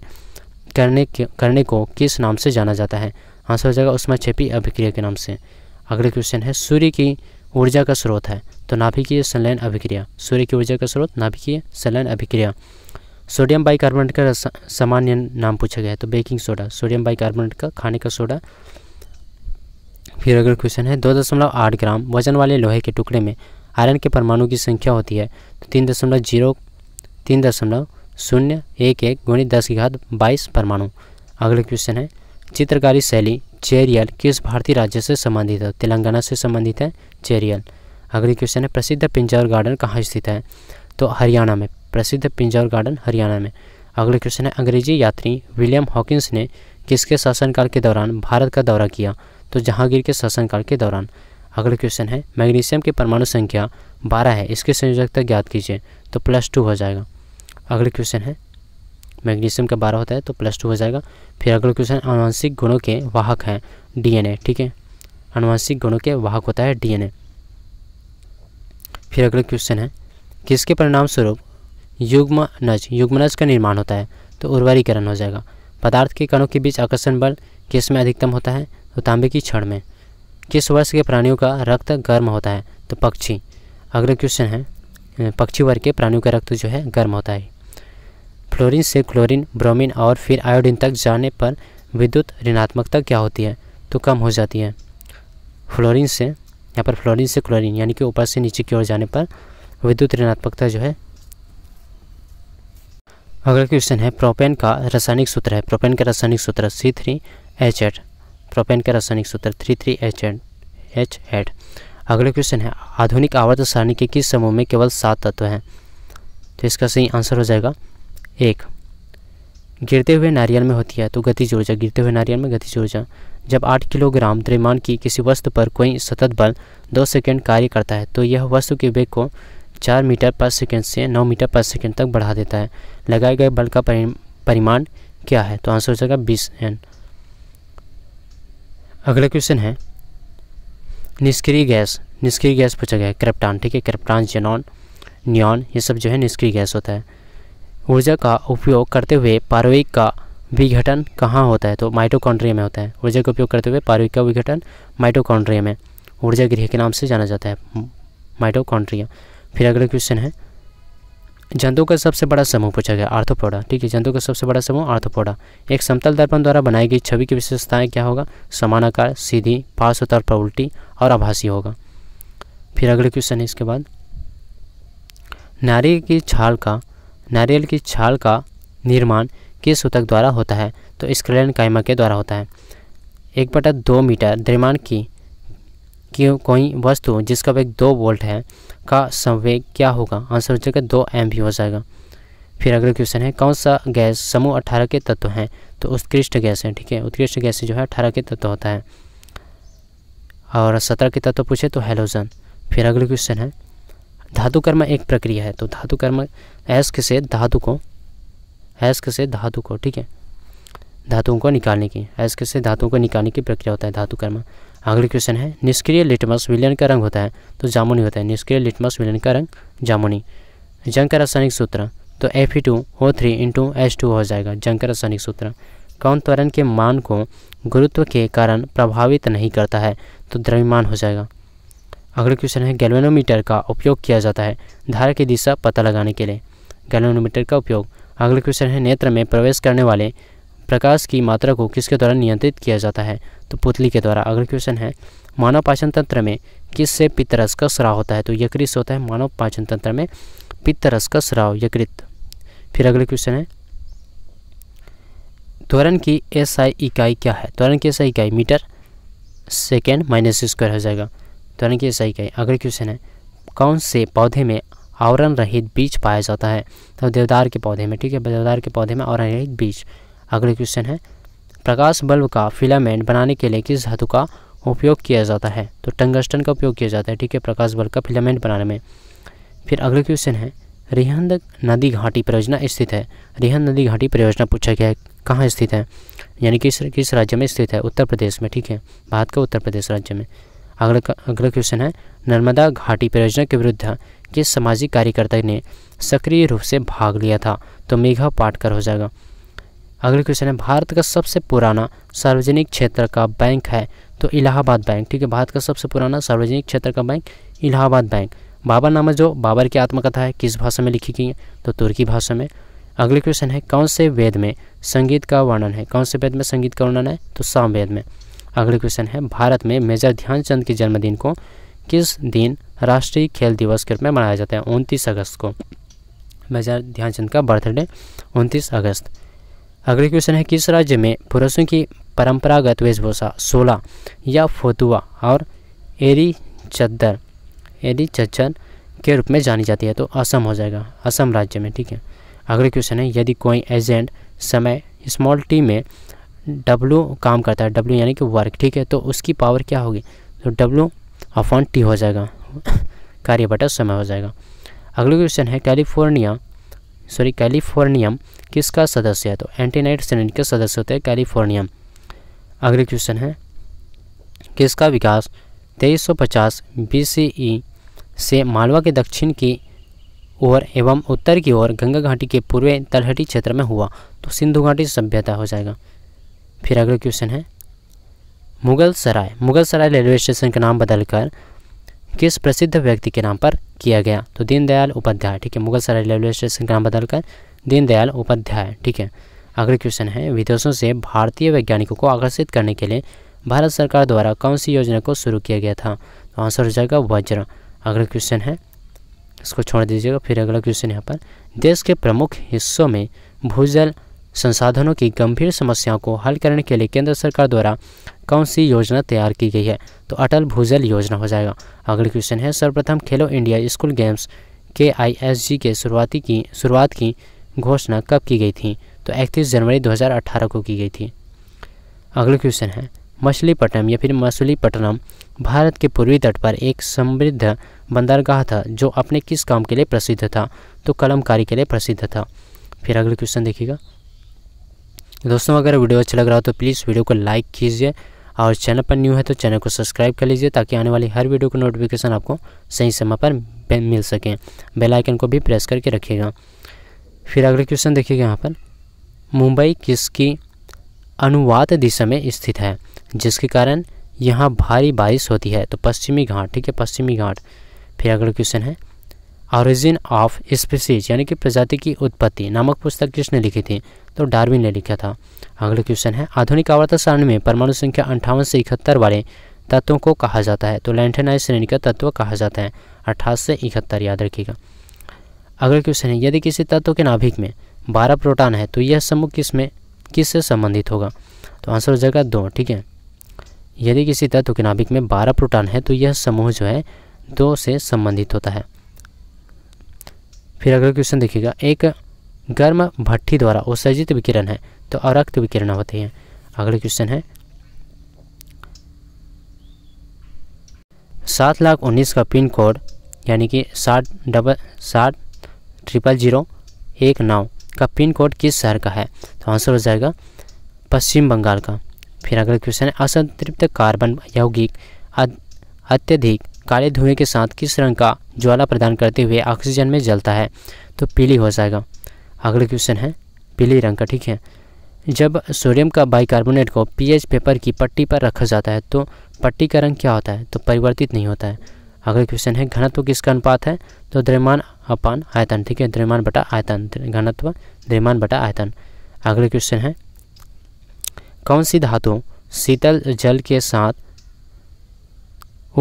Speaker 1: करने करने को किस नाम से जाना जाता है आंसर हो जाएगा उसमें छेपी अभिक्रिया के नाम से अगला क्वेश्चन है सूर्य की ऊर्जा का स्रोत है तो नाभिकीय संलयन अभिक्रिया सूर्य की ऊर्जा का स्रोत नाभिकीय संलयन अभिक्रिया सोडियम बाइकार्बोनेट का सामान्य नाम पूछा गया है तो बेकिंग सोडा सोडियम बाइकार्बोनेट का खाने का सोडा फिर अगला क्वेश्चन है दो दशमलव आठ ग्राम वजन वाले लोहे के टुकड़े में आयरन के परमाणु की संख्या होती है तो तीन दशमलव जीरो तीन दशमलव शून्य एक एक गुणित दस की घात बाईस परमाणु अगला क्वेश्चन है चित्रकारी शैली चेरियल किस भारतीय राज्य से संबंधित है तेलंगाना से संबंधित है चेरियल अगली क्वेश्चन है प्रसिद्ध पिंजौर गार्डन कहाँ स्थित है तो हरियाणा में प्रसिद्ध पिंजौर गार्डन हरियाणा में अगला क्वेश्चन है अंग्रेजी यात्री विलियम हॉकिंस ने किसके शासनकाल के दौरान भारत का दौरा किया तो जहांगीर के शासनकाल के दौरान अगला क्वेश्चन है मैग्नीशियम की परमाणु संख्या बारह है इसके संयोजकता ज्ञात कीजिए तो प्लस टू हो जाएगा अगला क्वेश्चन है मैग्नीशियम का बारह होता है तो प्लस टू हो जाएगा फिर अगला क्वेश्चन अनुवांशिक गुणों के वाहक हैं डीएनए ठीक है अनुवांशिक गुणों के वाहक होता है डीएनए फिर अगला क्वेश्चन है किसके परिणाम स्वरूप युग्म नज युग्म नज का निर्माण होता है तो उर्वरीकरण हो जाएगा पदार्थ के कणों के बीच आकर्षण बल किस में अधिकतम होता है तो तांबे की क्षण में किस वर्ष के प्राणियों का रक्त गर्म होता है तो पक्षी अगला क्वेश्चन है पक्षी वर्ग के प्राणियों का रक्त जो है गर्म होता है फ्लोरीन से क्लोरीन ब्रोमीन और फिर आयोडीन तक जाने पर विद्युत ऋणात्मकता क्या होती है तो कम हो जाती है फ्लोरीन से यहाँ पर फ्लोरीन से क्लोरीन यानी कि ऊपर से नीचे की ओर जाने पर विद्युत ऋणात्मकता जो है अगला क्वेश्चन है प्रोपेन का रासायनिक सूत्र है प्रोपेन का रासायनिक सूत्र C three H eight propane का रासायनिक सूत्र three three H eight H eight अगला क्वेश्चन है आधुनिक आवर्त सारणी के किस समूह में केवल सात तत्व हैं तो इसका सही आंसर हो जाएगा एक गिरते हुए नारियल में होती है तो गतिज ऊर्जा गिरते हुए नारियल में गतिज ऊर्जा जब आठ किलोग्राम द्रव्यमान की किसी वस्तु पर कोई सतत बल दो सेकेंड कार्य करता है तो यह वस्तु के वेग को चार मीटर पर सेकेंड से नौ मीटर पर सेकेंड तक बढ़ा देता है लगाए गए बल का परिमाण क्या है तो आंसर हो जाएगा बीस एन अगला क्वेश्चन है निष्क्रिय गैस निष्क्रिय गैस पूछा गया है क्रेप्टान ठीक है क्रेप्टान जेनॉन नियॉन ये सब जो है निष्क्रिय गैस होता है ऊर्जा का उपयोग करते हुए पारविक का विघटन कहाँ होता है तो माइटोकॉन्ड्रिया में होता है ऊर्जा का उपयोग करते हुए पारविक का विघटन माइटोकॉन्ड्रिया में ऊर्जा गृह के नाम से जाना जाता है माइटोकॉन्ड्रिया फिर अगला क्वेश्चन है जंतुओं का सबसे बड़ा समूह पूछा गया आर्थोपोडा ठीक है जंतुओं का सबसे बड़ा समूह आर्थोपोडा एक समतल दर्पण द्वारा बनाई गई छवि की विशेषताएं क्या होगा समान आकार सीधी पार्श्व तौर पर उल्टी और आभासी होगा फिर अगला क्वेश्चन है इसके बाद नारी की छाल का नारियल की छाल का निर्माण किस सूतक द्वारा होता है तो स्क्रेन कायमा के द्वारा होता है एक बटा दो मीटर द्रव्यमान की क्यों कोई वस्तु जिसका वेग दो वोल्ट है का संवेग क्या होगा आंसर हो जाएगा दो एम भी हो जाएगा फिर अगला क्वेश्चन है कौन सा गैस समूह अठारह के तत्व हैं तो उत्कृष्ट गैस है ठीक है उत्कृष्ट गैस जो है अठारह के तत्व होता है और सत्रह के तत्व पूछे तो हेलोजन फिर अगला क्वेश्चन है धातु कर्म एक प्रक्रिया है तो धातु कर्म से धातु को एस्क से धातु को ठीक है धातुओं को निकालने की एस्क से धातुओं को निकालने की प्रक्रिया होता है धातु कर्म अगला क्वेश्चन है निष्क्रिय लिटमस विलियन का रंग होता है तो जामुनी होता है निष्क्रिय लिटमस विलयन का रंग जामुनी जंग का रासायनिक सूत्र तो F E two O three into H two हो जाएगा जंग का रासायनिक सूत्र कौन त्वरण के मान को गुरुत्व के कारण प्रभावित नहीं करता है तो द्रव्यमान हो जाएगा अगला क्वेश्चन है गैल्वेनोमीटर का उपयोग किया जाता है धारा की दिशा पता लगाने के लिए गैल्वेनोमीटर का उपयोग अगला क्वेश्चन है नेत्र में प्रवेश करने वाले प्रकाश की मात्रा को किसके द्वारा नियंत्रित किया जाता है तो पुतली के द्वारा अगला क्वेश्चन है मानव पाचन तंत्र में किससे पित्तरस का स्राव होता है तो यकृत होता है मानव पाचन तंत्र में पित्तरस का स्राव यकृत फिर अगला क्वेश्चन है त्वरण की एसआई इकाई क्या है त्वरण की एसआई इकाई मीटर सेकेंड माइनस स्क्वायर हो जाएगा तो यानी कि सही कहें अगले क्वेश्चन है कौन से पौधे में आवरण रहित बीज पाया जाता है तो देवदार के पौधे में ठीक है देवदार के पौधे में आवरण रहित बीज अगले क्वेश्चन है प्रकाश बल्ब का फिलामेंट बनाने के लिए किस धातु का उपयोग किया जाता है तो टंगस्टन का उपयोग किया जाता है ठीक है प्रकाश बल्ब का फिलामेंट बनाने में फिर अगले क्वेश्चन है रिहंद नदी घाटी परियोजना स्थित है रिहंद नदी घाटी परियोजना पूछा गया है कहाँ स्थित है यानी किस किस राज्य में स्थित है उत्तर प्रदेश में ठीक है भारत का उत्तर प्रदेश राज्य में अगला अगला क्वेश्चन है नर्मदा घाटी परियोजना के विरुद्ध किस सामाजिक कार्यकर्ता ने सक्रिय रूप से भाग लिया था तो मेघा पाटकर हो जाएगा अगला क्वेश्चन है भारत का सबसे पुराना सार्वजनिक क्षेत्र का बैंक है तो इलाहाबाद बैंक ठीक है भारत का सबसे पुराना सार्वजनिक क्षेत्र का बैंक इलाहाबाद बैंक बाबर नामा जो बाबर की आत्मकथा है किस भाषा में लिखी गई है तो तुर्की भाषा में अगले क्वेश्चन है कौन से वेद में संगीत का वर्णन है कौन से वेद में संगीत का वर्णन है तो साम वेद में अगले क्वेश्चन है भारत में मेजर ध्यानचंद के जन्मदिन को किस दिन राष्ट्रीय खेल दिवस के रूप में मनाया जाता है उनतीस अगस्त को मेजर ध्यानचंद का बर्थडे उनतीस अगस्त अगले क्वेश्चन है किस राज्य में पुरुषों की परंपरागत वेशभूषा सोला या फोतुआ और एरी चद्दर एरी चद्दर के रूप में जानी जाती है तो असम हो जाएगा असम राज्य में ठीक है अगले क्वेश्चन है यदि कोई एजेंट समय स्मॉल टी में डब्लू काम करता है डब्लू यानी कि वर्क ठीक है तो उसकी पावर क्या होगी तो डब्लू अपॉन टी हो जाएगा कार्य बटा समय हो जाएगा अगला क्वेश्चन है कैलिफोर्निया सॉरी कैलिफोर्नियम किसका सदस्य है तो एंटीनाइट सीनेट के सदस्य होते हैं कैलिफोर्नियम अगला क्वेश्चन है किसका विकास 2350 बीसीई e से मालवा के दक्षिण की ओर एवं उत्तर की ओर गंगा घाटी के पूर्व तलहटी क्षेत्र में हुआ तो सिंधु घाटी सभ्यता हो जाएगा फिर अगला क्वेश्चन है मुगल सराय मुगल सराय रेलवे स्टेशन का नाम बदलकर किस प्रसिद्ध व्यक्ति के नाम पर किया गया तो दीनदयाल उपाध्याय ठीक है मुगल सराय रेलवे स्टेशन का नाम बदलकर दीनदयाल उपाध्याय ठीक है अगला क्वेश्चन है विदेशों से भारतीय वैज्ञानिकों को आकर्षित करने के लिए भारत सरकार द्वारा कौन सी योजना को शुरू किया गया था तो आंसर हो जाएगा वज्र अगला क्वेश्चन है इसको छोड़ दीजिएगा फिर अगला क्वेश्चन यहाँ पर देश के प्रमुख हिस्सों में भूजल संसाधनों की गंभीर समस्याओं को हल करने के लिए केंद्र सरकार द्वारा कौन सी योजना तैयार की गई है तो अटल भूजल योजना हो जाएगा अगला क्वेश्चन है सर्वप्रथम खेलो इंडिया स्कूल गेम्स के आई एस जी के शुरुआती की शुरुआत की घोषणा कब की गई थी तो इकतीस जनवरी 2018 को की गई थी अगला क्वेश्चन है मछलीपट्टनम या फिर मछलीपट्टनम भारत के पूर्वी तट पर एक समृद्ध बंदरगाह था जो अपने किस काम के लिए प्रसिद्ध था तो कलमकारी के लिए प्रसिद्ध था फिर अगला क्वेश्चन देखिएगा दोस्तों अगर वीडियो अच्छा लग रहा हो तो प्लीज़ वीडियो को लाइक कीजिए और चैनल पर न्यू है तो चैनल को सब्सक्राइब कर लीजिए ताकि आने वाली हर वीडियो को नोटिफिकेशन आपको सही समय पर मिल सके बेल आइकन को भी प्रेस करके रखिएगा फिर अगला क्वेश्चन देखिएगा यहाँ पर मुंबई किसकी अनुवाद दिशा में स्थित है जिसके कारण यहाँ भारी बारिश होती है तो पश्चिमी घाट ठीक है पश्चिमी घाट फिर अगला क्वेश्चन है ऑरिजिन ऑफ स्पीसीज यानी कि प्रजाति की उत्पत्ति नामक पुस्तक किसने लिखी थी तो डार्विन ने लिखा था अगला क्वेश्चन है आधुनिक आवर्ता सारणी में परमाणु संख्या अंठावन से इकहत्तर वाले तत्वों को कहा जाता है तो लैंथेनाइज श्रेणी का तत्व कहा जाता है अट्ठाईस से इकहत्तर याद रखिएगा अगला क्वेश्चन है यदि किसी तत्व के नाभिक में बारह प्रोटान है तो यह समूह किस में किस से संबंधित होगा तो आंसर हो जाएगा दो ठीक है यदि किसी तत्व के नाभिक में बारह प्रोटान है तो यह समूह जो है दो से संबंधित होता है फिर अगला क्वेश्चन देखिएगा एक गर्म भट्टी द्वारा उत्सर्जित विकिरण है तो अरक्त विकिरण होते हैं अगला क्वेश्चन है सात लाख उन्नीस का पिन कोड यानी कि सात डबल सात ट्रिपल जीरो एक नौ का पिन कोड किस शहर का है तो आंसर हो जाएगा पश्चिम बंगाल का फिर अगला क्वेश्चन है असंतृप्त कार्बन यौगिक अत्यधिक काले धुएं के साथ किस रंग का ज्वाला प्रदान करते हुए ऑक्सीजन में जलता है तो पीली हो जाएगा अगला क्वेश्चन है पीली रंग का ठीक है जब सोडियम का बाइकार्बोनेट को पीएच पेपर की पट्टी पर रखा जाता है तो पट्टी का रंग क्या होता है तो परिवर्तित नहीं होता है अगला क्वेश्चन है घनत्व किसका अनुपात है तो द्रव्यमान अपान आयतन ठीक है द्रव्यमान बटा आयतन घनत्व द्रव्यमान बटा आयतन अगला क्वेश्चन है कौन सी धातु शीतल जल के साथ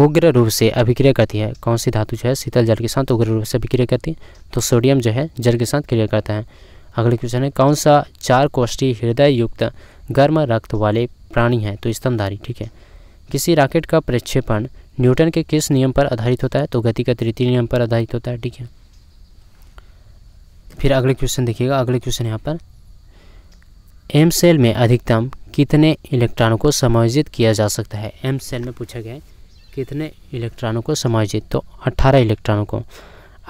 Speaker 1: उग्र रूप से अभिक्रिय करती है कौन सी धातु जो है शीतल जल के साथ उग्र रूप से अभिक्रिया करती है तो सोडियम जो है जल के साथ क्रिया करता है अगले क्वेश्चन है कौन सा चार कोष्ठी हृदय युक्त गर्म रक्त वाले प्राणी है तो स्तनधारी ठीक है किसी रॉकेट का प्रक्षेपण न्यूटन के किस नियम पर आधारित होता है तो गति का तृतीय नियम पर आधारित होता है ठीक है फिर अगले क्वेश्चन देखिएगा अगले क्वेश्चन यहाँ पर एम सेल में अधिकतम कितने इलेक्ट्रॉनों को समायोजित किया जा सकता है एम सेल में पूछा गया है कितने इलेक्ट्रॉनों को समायोजित तो 18 इलेक्ट्रॉनों को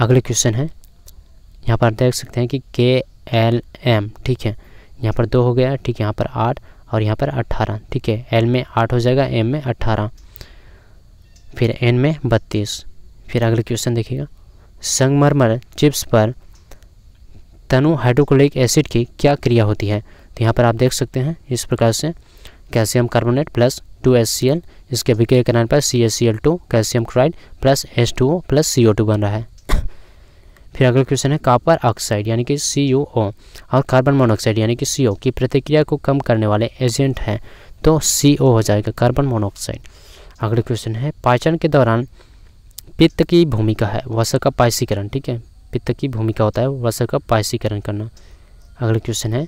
Speaker 1: अगले क्वेश्चन है यहाँ पर देख सकते हैं कि के एल एम ठीक है यहाँ पर दो हो गया ठीक है यहाँ पर आठ और यहाँ पर अट्ठारह ठीक है एल में आठ हो जाएगा एम में अट्ठारह फिर एन में बत्तीस फिर अगले क्वेश्चन देखिएगा संगमरमर चिप्स पर तनु हाइड्रोक्लोरिक एसिड की क्या क्रिया होती है तो यहाँ पर आप देख सकते हैं इस प्रकार से calcium carbonate plus two S C L इसके अभिक्रिया कराने पर C S C L two calcium chloride plus S two O plus C O two बन रहा है फिर अगला क्वेश्चन है कापर ऑक्साइड यानी कि सी यू ओ और कार्बन मोनोऑक्साइड यानी कि सी ओ की प्रतिक्रिया को कम करने वाले एजेंट हैं तो सी ओ हो जाएगा कार्बन मोनोऑक्साइड अगला क्वेश्चन है पाचन के दौरान पित्त की भूमिका है वसा का पायसीकरण ठीक है पित्त की भूमिका होता है वसा का पायसीकरण करना अगला क्वेश्चन है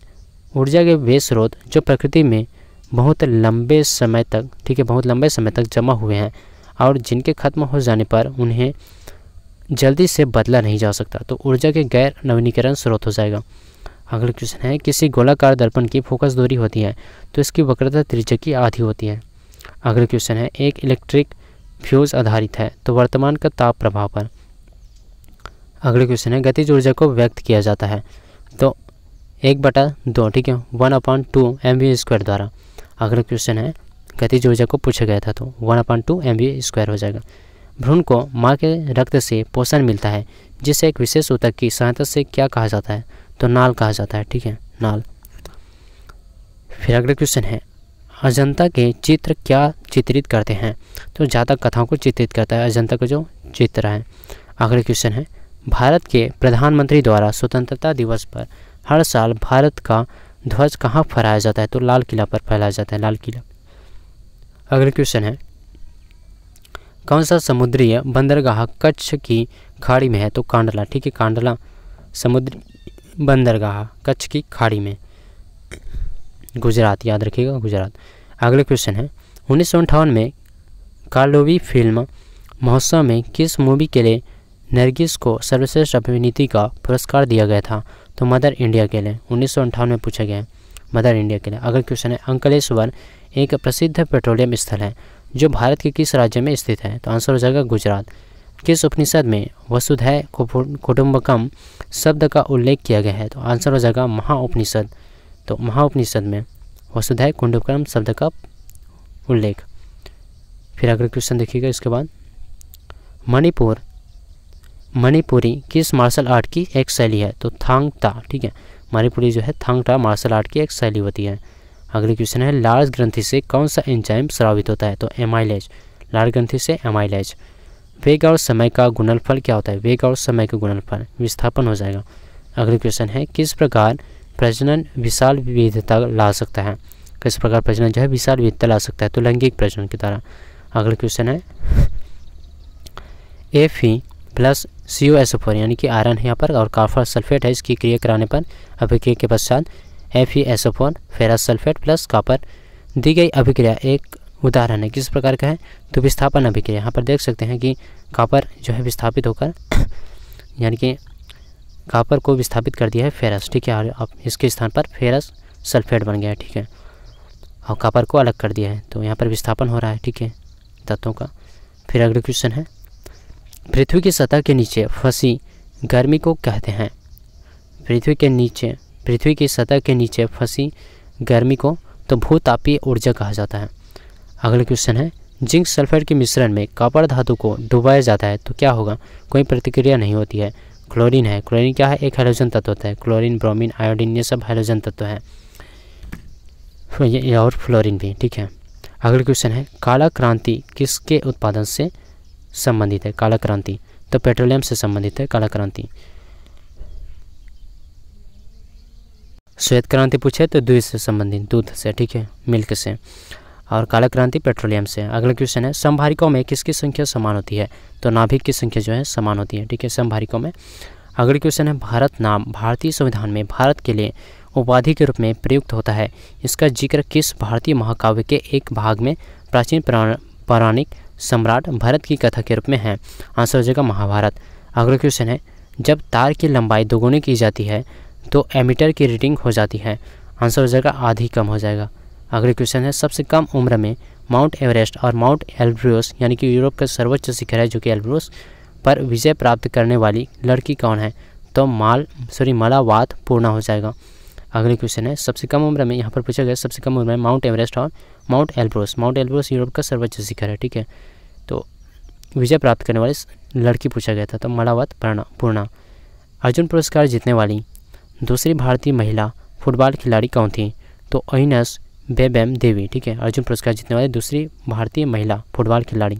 Speaker 1: ऊर्जा के वे स्रोत जो प्रकृति में बहुत लंबे समय तक ठीक है बहुत लंबे समय तक जमा हुए हैं और जिनके खत्म हो जाने पर उन्हें जल्दी से बदला नहीं जा सकता तो ऊर्जा के गैर नवीनीकरण स्रोत हो जाएगा अगला क्वेश्चन है किसी गोलाकार दर्पण की फोकस दूरी होती है तो इसकी वक्रता त्रिज्या की आधी होती है अगला क्वेश्चन है एक इलेक्ट्रिक फ्यूज आधारित है तो वर्तमान का ताप प्रभाव पर अगला क्वेश्चन है गतिज ऊर्जा को व्यक्त किया जाता है तो एक बटा दो ठीक है one upon two M V square द्वारा अगला क्वेश्चन है गतिज ऊर्जा को पूछा गया था तो one upon two M B square हो जाएगा भ्रूण को माँ के रक्त से पोषण मिलता है जिसे एक विशेष ऊतक की सहायता से क्या कहा जाता है तो नाल कहा जाता है ठीक है नाल फिर अगला क्वेश्चन है अजंता के चित्र क्या चित्रित करते हैं तो ज़्यादा कथाओं को चित्रित करता है अजंता का जो चित्र है अगला क्वेश्चन है भारत के प्रधानमंत्री द्वारा स्वतंत्रता दिवस पर हर साल भारत का ध्वज कहाँ फहराया जाता है तो लाल किला पर फहराया जाता है लाल किला अगला क्वेश्चन है कौन सा समुद्रीय बंदरगाह कच्छ की खाड़ी में है तो कांडला ठीक है कांडला समुद्री बंदरगाह कच्छ की खाड़ी में गुजरात याद रखिएगा गुजरात अगला क्वेश्चन है उन्नीस में कालोवी फिल्म महोत्सव में किस मूवी के लिए नरगिस को सर्वश्रेष्ठ अभिनेत्री का पुरस्कार दिया गया था तो मदर इंडिया के लिए उन्नीस में पूछा गया मदर इंडिया के लिए अगर क्वेश्चन है अंकलेश्वर एक प्रसिद्ध पेट्रोलियम स्थल है जो भारत के किस राज्य में स्थित है तो आंसर हो जाएगा गुजरात किस उपनिषद में वसुधै कुटुम्बकम शब्द का उल्लेख किया गया है तो आंसर हो जाएगा महाउपनिषद तो महाउपनिषद में वसुधै कुटुम्बकम शब्द का उल्लेख फिर अगला क्वेश्चन देखिएगा इसके बाद मणिपुर मणिपुरी किस मार्शल आर्ट की एक शैली है तो थांगता ठीक है मणिपुरी जो है थांगटा मार्शल आर्ट की एक शैली होती है अगले क्वेश्चन है लार्ज ग्रंथि से कौन सा एंजाइम श्रावित होता है तो एमाइलेज लार्ज ग्रंथि से एमाइलेज वेग और समय का गुणनफल क्या होता है वेग और समय का गुणनफल विस्थापन हो जाएगा अगला क्वेश्चन है किस प्रकार प्रजनन विशाल विविधता ला सकता है किस प्रकार प्रजनन जो है विशाल विविधता ला सकता है तो लैंगिक प्रजनन के द्वारा अगला क्वेश्चन है F E plus C O S O four यानी कि आयरन है यहाँ पर और काफर सल्फेट है इसकी क्रिया कराने पर अभिक्रिया के पश्चात F E S O four ferrous sulphate plus copper दी गई अभिक्रिया एक उदाहरण है किस प्रकार का है तो विस्थापन अभिक्रिया यहाँ पर देख सकते हैं कि कापर जो है विस्थापित होकर यानी कि कापर को विस्थापित कर दिया है फेरस ठीक है और अब इसके स्थान पर फेरस सल्फेट बन गया है ठीक है और कापर को अलग कर दिया है तो यहाँ पर विस्थापन हो रहा है ठीक है तत्वों का फिर अगला क्वेश्चन है पृथ्वी की सतह के नीचे फंसी गर्मी को कहते हैं पृथ्वी के नीचे पृथ्वी की सतह के नीचे फंसी गर्मी को तो भूतापीय ऊर्जा कहा जाता है अगला क्वेश्चन है जिंक सल्फेट के मिश्रण में कॉपर धातु को डुबाया जाता है तो क्या होगा कोई प्रतिक्रिया नहीं होती है क्लोरीन है क्लोरीन क्या है एक हाइड्रोजन तत्व होता है क्लोरीन ब्रोमीन आयोडीन ये सब हाइड्रोजन तत्व है और फ्लोरीन भी ठीक है अगला क्वेश्चन है काला क्रांति किसके उत्पादन से संबंधित है काला क्रांति तो पेट्रोलियम से संबंधित है काला क्रांति श्वेत क्रांति पूछे तो दूध से संबंधित दूध से ठीक है मिल्क से और काला क्रांति पेट्रोलियम से अगला क्वेश्चन है संभारिकों में किसकी संख्या समान होती है तो नाभिक की संख्या जो है समान होती है ठीक है संभारिकों में अगला क्वेश्चन है भारत नाम भारतीय संविधान में भारत के लिए उपाधि के रूप में प्रयुक्त होता है इसका जिक्र किस भारतीय महाकाव्य के एक भाग में प्राचीन पौराणिक सम्राट भरत की कथा के रूप में है आंसर हो जाएगा महाभारत अगला क्वेश्चन है जब तार की लंबाई दोगुनी की जाती है तो एमीटर की रीडिंग हो जाती है आंसर हो जाएगा आधी कम हो जाएगा अगला क्वेश्चन है सबसे कम उम्र में माउंट एवरेस्ट और माउंट एल्ब्रोस यानी कि यूरोप का सर्वोच्च शिखर है जो कि एल्ब्रोस पर विजय प्राप्त करने वाली लड़की कौन है तो माल सॉरी मलावात पूर्णा हो जाएगा अगले क्वेश्चन है सबसे कम उम्र में यहाँ पर पूछा गया सबसे कम उम्र में माउंट एवरेस्ट और Mount Elbrus Mount Elbrus Europe का सर्वोच्च शिखर है ठीक है तो विजय प्राप्त करने वाली लड़की पूछा गया था तो मलावत पूर्णा अर्जुन पुरस्कार जीतने वाली दूसरी भारतीय महिला फुटबॉल खिलाड़ी कौन थी तो अहिनस बेबेम देवी ठीक है अर्जुन पुरस्कार जीतने वाली दूसरी भारतीय महिला फुटबॉल खिलाड़ी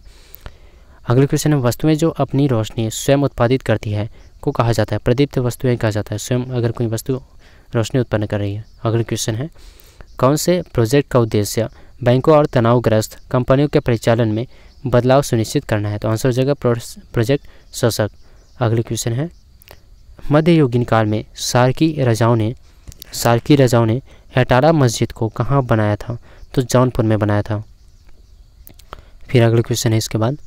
Speaker 1: अगले क्वेश्चन है वस्तुएं जो अपनी रोशनी स्वयं उत्पादित करती है को कहा जाता है प्रदीप्त वस्तुएं कहा जाता है स्वयं अगर कोई वस्तु रोशनी उत्पन्न कर रही है अगला क्वेश्चन है कौन से प्रोजेक्ट का उद्देश्य बैंकों और तनावग्रस्त कंपनियों के परिचालन में बदलाव सुनिश्चित करना है तो आंसर हो जाएगा प्रोजेक्ट शोषक अगले क्वेश्चन है मध्ययुगीन काल में सार्की राजाओं ने सार्की राजाओं ने हटारा मस्जिद को कहाँ बनाया था तो जौनपुर में बनाया था फिर अगला क्वेश्चन है इसके बाद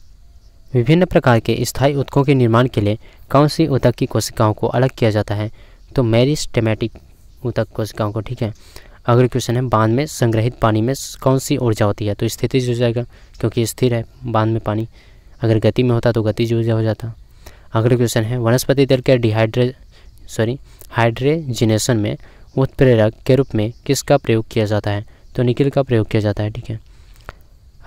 Speaker 1: विभिन्न प्रकार के स्थायी उत्कों के निर्माण के लिए कौन सी उतक की कोशिकाओं को अलग किया जाता है तो मैरिस्टेमेटिक उतक कोशिकाओं को ठीक है अगले क्वेश्चन है बांध में संग्रहित पानी में कौन सी ऊर्जा होती है तो स्थितिज हो जाएगा क्योंकि स्थिर है बांध में पानी अगर गति में होता तो गतिज ऊर्जा हो जाता अगला क्वेश्चन है वनस्पति दल के डिहाइड्रे सॉरी हाइड्रेजिनेशन में उत्प्रेरक के रूप में किसका प्रयोग किया जाता है तो निकिल का प्रयोग किया जाता है ठीक है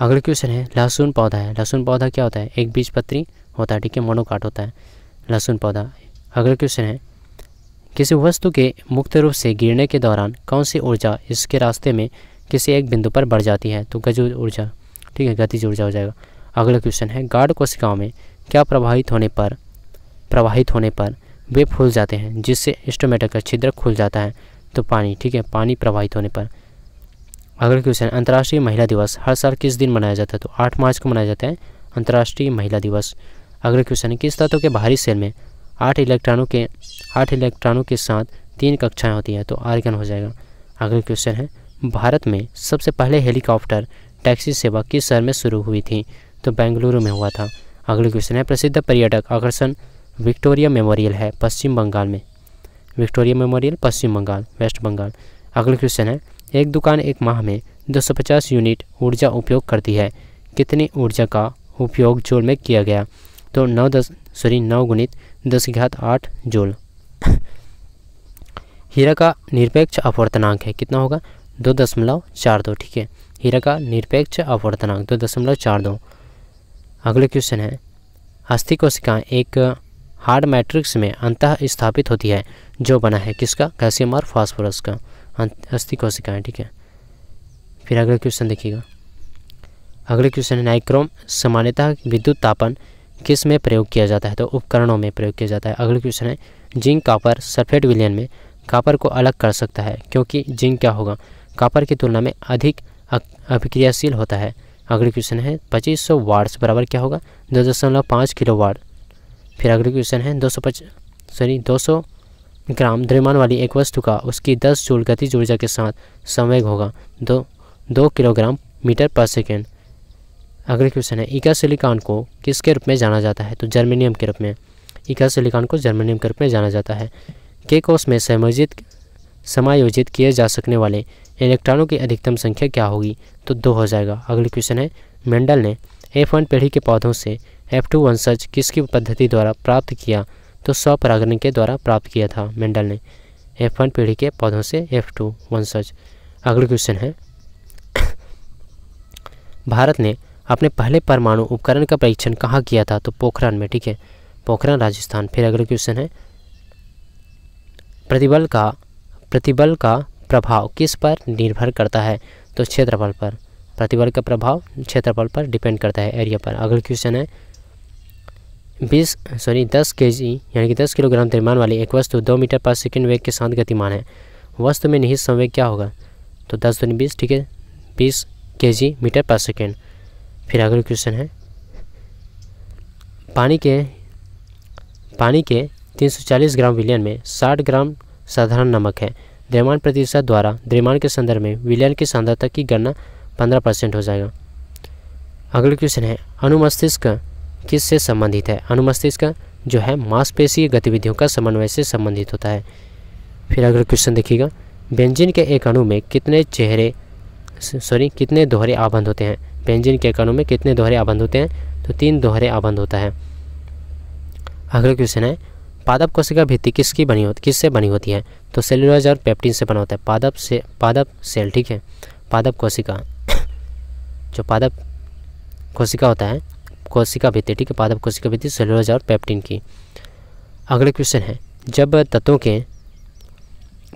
Speaker 1: अगला क्वेश्चन है लहसुन पौधा है लहसुन पौधा क्या होता है एक बीज पत्री होता है ठीक है मोनोकाट होता है लहसुन पौधा अगला क्वेश्चन है किसी वस्तु के मुक्त रूप से गिरने के दौरान कौन सी ऊर्जा इसके रास्ते में किसी एक बिंदु पर बढ़ जाती है तो गज ऊर्जा ठीक है गतिज ऊर्जा हो जाएगा अगला क्वेश्चन है गार्ड कोशिकाओं में क्या प्रभावित होने पर प्रवाहित होने पर वे फूल जाते हैं जिससे स्टोमेटा का छिद्र खुल जाता है तो पानी ठीक है पानी प्रवाहित होने पर अगला क्वेश्चन अंतर्राष्ट्रीय महिला दिवस हर साल किस दिन मनाया जाता है तो आठ मार्च को मनाया जाता है अंतर्राष्ट्रीय महिला दिवस अगला क्वेश्चन है किस तत्व के बाहरी सेल में आठ इलेक्ट्रॉनों के आठ इलेक्ट्रॉनों के साथ तीन कक्षाएं होती हैं तो आर्गन हो जाएगा अगला क्वेश्चन है भारत में सबसे पहले हेलीकॉप्टर टैक्सी सेवा किस शहर में शुरू हुई थी तो बेंगलुरु में हुआ था अगला क्वेश्चन है प्रसिद्ध पर्यटक आकर्षण विक्टोरिया मेमोरियल है पश्चिम बंगाल में Victoria Memorial Paschim Bengal West Bengal अगला क्वेश्चन है एक दुकान एक माह में 250 यूनिट ऊर्जा उपयोग करती है कितनी ऊर्जा का उपयोग जोल में किया गया तो नौ दस सॉरी नौ गुणित दस की घात आठ जोल हीरा का निरपेक्ष अपवर्तनांक है कितना होगा दो दशमलव चार दो ठीक है हीरा का निरपेक्ष अपवर्तनांक दो दशमलव चार दो अगला क्वेश्चन है अस्थि कोशिकाएं एक हार्ड मैट्रिक्स में अंतः स्थापित होती है जो बना है किसका कैल्शियम और फास्फोरस का अं-, अस्थि कोशिकाएं ठीक है फिर अगला क्वेश्चन देखिएगा अगला क्वेश्चन है नाइक्रोम सामान्यतः विद्युत तापन किस में प्रयोग किया जाता है तो उपकरणों में प्रयोग किया जाता है अगला क्वेश्चन है जिंक कापर सल्फेट विलियन में कापर को अलग कर सकता है क्योंकि जिंक क्या होगा कापर की तुलना में अधिक अभिक्रियाशील होता है अगला क्वेश्चन है 2500 सौ वार्ड्स बराबर क्या होगा दो दशमलव पाँच किलो वार्ड फिर अगला क्वेश्चन है दो सौ सॉरी दो सौ ग्राम द्रव्यमान वाली एक वस्तु का उसकी 10 जूल गतिज ऊर्जा के साथ संवेग होगा दो दो किलोग्राम मीटर पर सेकेंड अगले क्वेश्चन है इका सिलिकॉन को किसके रूप में जाना जाता है तो जर्मेनियम के रूप में इका सिलिकॉन को जर्मेनियम के रूप में जाना जाता है के कोष में समायोजित समायोजित किए जा सकने वाले इलेक्ट्रॉनों की अधिकतम संख्या क्या होगी तो दो हो जाएगा अगले क्वेश्चन है मेंडल ने एफ वन पीढ़ी के पौधों से एफ टू वंशज किसकी पद्धति द्वारा प्राप्त किया तो स्वपरागण के द्वारा प्राप्त किया था मेंडल ने एफ वन पीढ़ी के पौधों से एफ टू वंशज अगले क्वेश्चन है भारत ने आपने पहले परमाणु उपकरण का परीक्षण कहाँ किया था तो पोखरण में ठीक है पोखरण राजस्थान फिर अगला क्वेश्चन है प्रतिबल का प्रतिबल का प्रभाव किस पर निर्भर करता है तो क्षेत्रफल पर प्रतिबल का प्रभाव क्षेत्रफल पर डिपेंड करता है एरिया पर अगला क्वेश्चन है बीस सॉरी दस के जी यानी कि दस किलोग्राम निर्माण वाली एक वस्तु दो मीटर पर सेकेंड वेग के साथ गतिमान है वस्तु में निहित संवेग क्या होगा तो दस दो बीस ठीक है बीस के जी मीटर पर सेकेंड फिर अगला क्वेश्चन है पानी के पानी के 340 ग्राम विलियन में 60 ग्राम साधारण नमक है द्रव्यमान प्रतिशत द्वारा द्रव्यमान के संदर्भ में विलियन की सांद्रता की गणना 15 परसेंट हो जाएगा अगला क्वेश्चन है अनुमस्तिष्क किस से संबंधित है अनुमस्तिष्क जो है मांसपेशी गतिविधियों का समन्वय से संबंधित होता है फिर अगला क्वेश्चन देखिएगा बेंजिन के एक अणु में कितने चेहरे सॉरी कितने दोहरे आबंध होते हैं व्यंजन के कणों में कितने दोहरे आबंध होते हैं तो तीन दोहरे आबंध होता है अगला क्वेश्चन है पादप कोशिका भित्ति किसकी बनी होती किससे बनी होती है तो सेलुलोज और पेप्टिन से बना होता है पादप से पादप सेल ठीक है पादप कोशिका जो पादप कोशिका होता है कोशिका भित्ति ठीक है पादप कोशिका भित्ति सेलुलोज और पेप्टिन की अगला क्वेश्चन है जब तत्वों के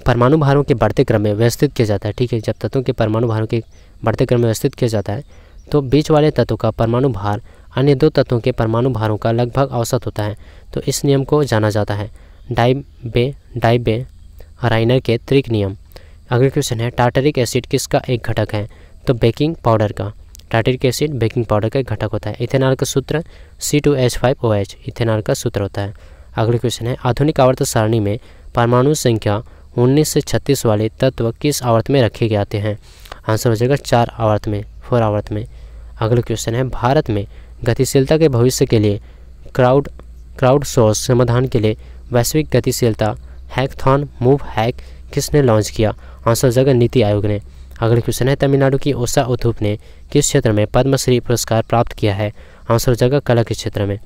Speaker 1: परमाणु भारों के बढ़ते क्रम में व्यवस्थित किया जाता है ठीक है जब तत्वों के परमाणु भारों के बढ़ते क्रम में व्यवस्थित किया जाता है तो बीच वाले तत्व का परमाणु भार अन्य दो तत्वों के परमाणु भारों का लगभग औसत होता है तो इस नियम को जाना जाता है डाइबे डाइबे राइनर के त्रिक नियम अगला क्वेश्चन है टार्टरिक एसिड किसका एक घटक है तो बेकिंग पाउडर का टार्टरिक एसिड बेकिंग पाउडर का एक घटक होता है इथेनॉल का सूत्र C two H five O H ethanol का सूत्र होता है अगला क्वेश्चन है आधुनिक आवर्त सारणी में परमाणु संख्या 19 से 36 वाले तत्व किस आवर्त में रखे जाते हैं आंसर हो जाएगा चार आवर्त में फोर आवर्थ में अगला क्वेश्चन है भारत में गतिशीलता के भविष्य के लिए क्राउड क्राउड सोर्स समाधान के लिए वैश्विक गतिशीलता हैकथॉन मूव हैक किसने लॉन्च किया आंसर जगह नीति आयोग ने अगला क्वेश्चन है तमिलनाडु की ओसा उथूप ने किस क्षेत्र में पद्मश्री पुरस्कार प्राप्त किया है आंसर जगह कला के क्षेत्र में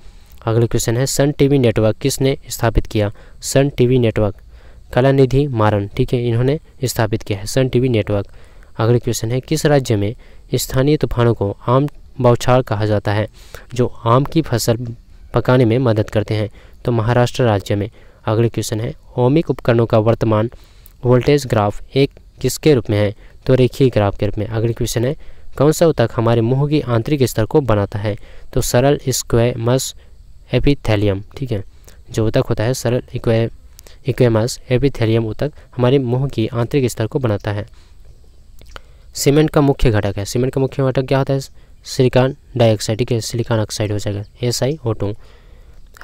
Speaker 1: अगला क्वेश्चन है सन टीवी नेटवर्क किसने स्थापित किया सन टीवी नेटवर्क कला निधि मारन ठीक है इन्होंने स्थापित किया है सन टीवी नेटवर्क अगला क्वेश्चन है किस राज्य में स्थानीय तूफानों को आम बौछार कहा जाता है जो आम की फसल पकाने में मदद करते हैं तो महाराष्ट्र राज्य में अगले क्वेश्चन है ओमिक उपकरणों का वर्तमान वोल्टेज ग्राफ एक किसके रूप में है तो रेखीय ग्राफ के रूप में अगले क्वेश्चन है कौन सा उतक हमारे मुंह की आंतरिक स्तर को बनाता है तो सरल स्क्वेमस एपिथेलियम ठीक है जो उतक होता है सरल इक्वे इक्वेमस एपिथेलियम उतक हमारे मुंह की आंतरिक स्तर को बनाता है सीमेंट का मुख्य घटक है सीमेंट का मुख्य घटक क्या होता है सिलिकॉन डाइऑक्साइड ठीक है सिलिकॉन ऑक्साइड हो जाएगा S I O two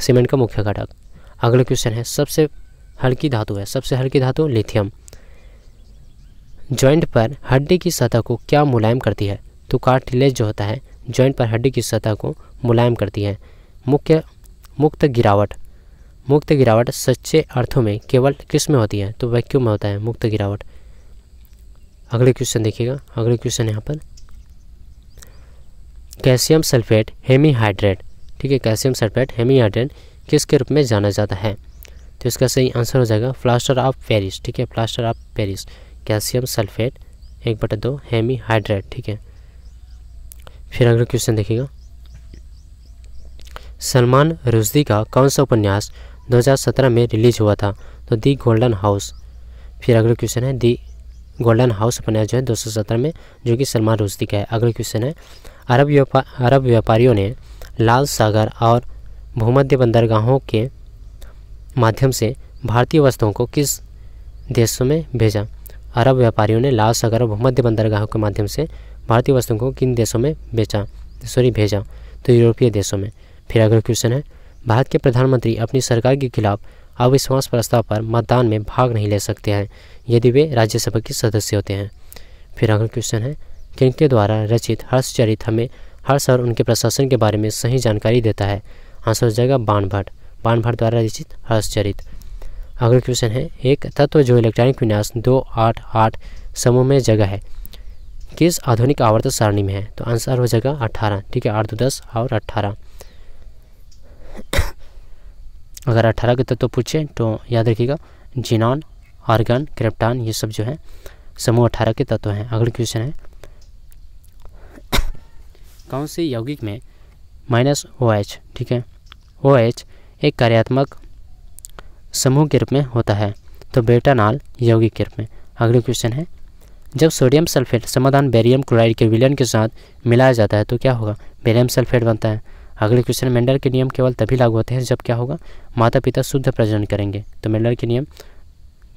Speaker 1: cement का मुख्य घटक अगला क्वेश्चन है सबसे हल्की धातु है सबसे हल्की धातु लिथियम ज्वाइंट पर हड्डी की सतह को क्या मुलायम करती है तो कार्टिलेज जो होता है ज्वाइंट पर हड्डी की सतह को मुलायम करती है मुख्य मुक्त गिरावट मुक्त गिरावट सच्चे अर्थों में केवल किस में होती है तो वैक्यूम में होता है मुक्त गिरावट अगले क्वेश्चन देखिएगा अगले क्वेश्चन यहाँ पर कैल्शियम सल्फेट हेमीहाइड्रेट ठीक है कैल्शियम सल्फेट हेमीहाइड्रेट किसके रूप में जाना जाता है तो इसका सही आंसर हो जाएगा प्लास्टर ऑफ पेरिस ठीक है plaster of Paris calcium sulphate एक बटा दो हेमीहाइड्रेट ठीक है फिर अगला क्वेश्चन देखिएगा सलमान रुजदी का कौन सा उपन्यास 2017 में रिलीज हुआ था तो दी गोल्डन हाउस फिर अगला क्वेश्चन है दी गोल्डन हाउस बनाया जो है दो में जो कि सलमान रुश्दी का है अगला क्वेश्चन है अरब व्यापार अरब व्यापारियों ने लाल सागर और भूमध्य बंदरगाहों के माध्यम से भारतीय वस्तुओं को किस देशों में भेजा अरब व्यापारियों ने लाल सागर और भूमध्य बंदरगाहों के माध्यम से भारतीय वस्तुओं को किन देशों में बेचा सॉरी भेजा तो यूरोपीय देशों में फिर अगला क्वेश्चन है भारत के प्रधानमंत्री अपनी सरकार के खिलाफ अविश्वास प्रस्ताव पर मतदान में भाग नहीं ले सकते हैं यदि वे राज्यसभा के सदस्य होते हैं फिर अगला क्वेश्चन है किनके द्वारा रचित हर्षचरित हमें हर्ष और उनके प्रशासन के बारे में सही जानकारी देता है आंसर हो जाएगा बाण भट्ट बाण भट्ट द्वारा रचित हर्षचरित अगला क्वेश्चन है एक तत्व जो इलेक्ट्रॉनिक विन्यास दो आठ आठ समूह में जगह है किस आधुनिक आवर्त सारणी में है तो आंसर हो जाएगा अट्ठारह ठीक है आठ दो दस और अट्ठारह अगर अठारह के तत्व तो पूछे तो याद रखिएगा जिनॉन आर्गन क्रेप्टान ये सब जो है समूह अठारह के तत्व हैं अगला क्वेश्चन है कौन से यौगिक में माइनस ओ एच ठीक है ओ एच एक कार्यात्मक समूह के रूप में होता है तो नाल यौगिक के रूप में अगला क्वेश्चन है जब सोडियम सल्फेट समाधान बेरियम क्लोराइड के विलयन के साथ मिलाया जाता है तो क्या होगा बेरियम सल्फेट बनता है अगले क्वेश्चन मेंडर के नियम केवल तभी लागू होते हैं जब क्या होगा माता पिता शुद्ध प्रजनन करेंगे तो मेंडर के नियम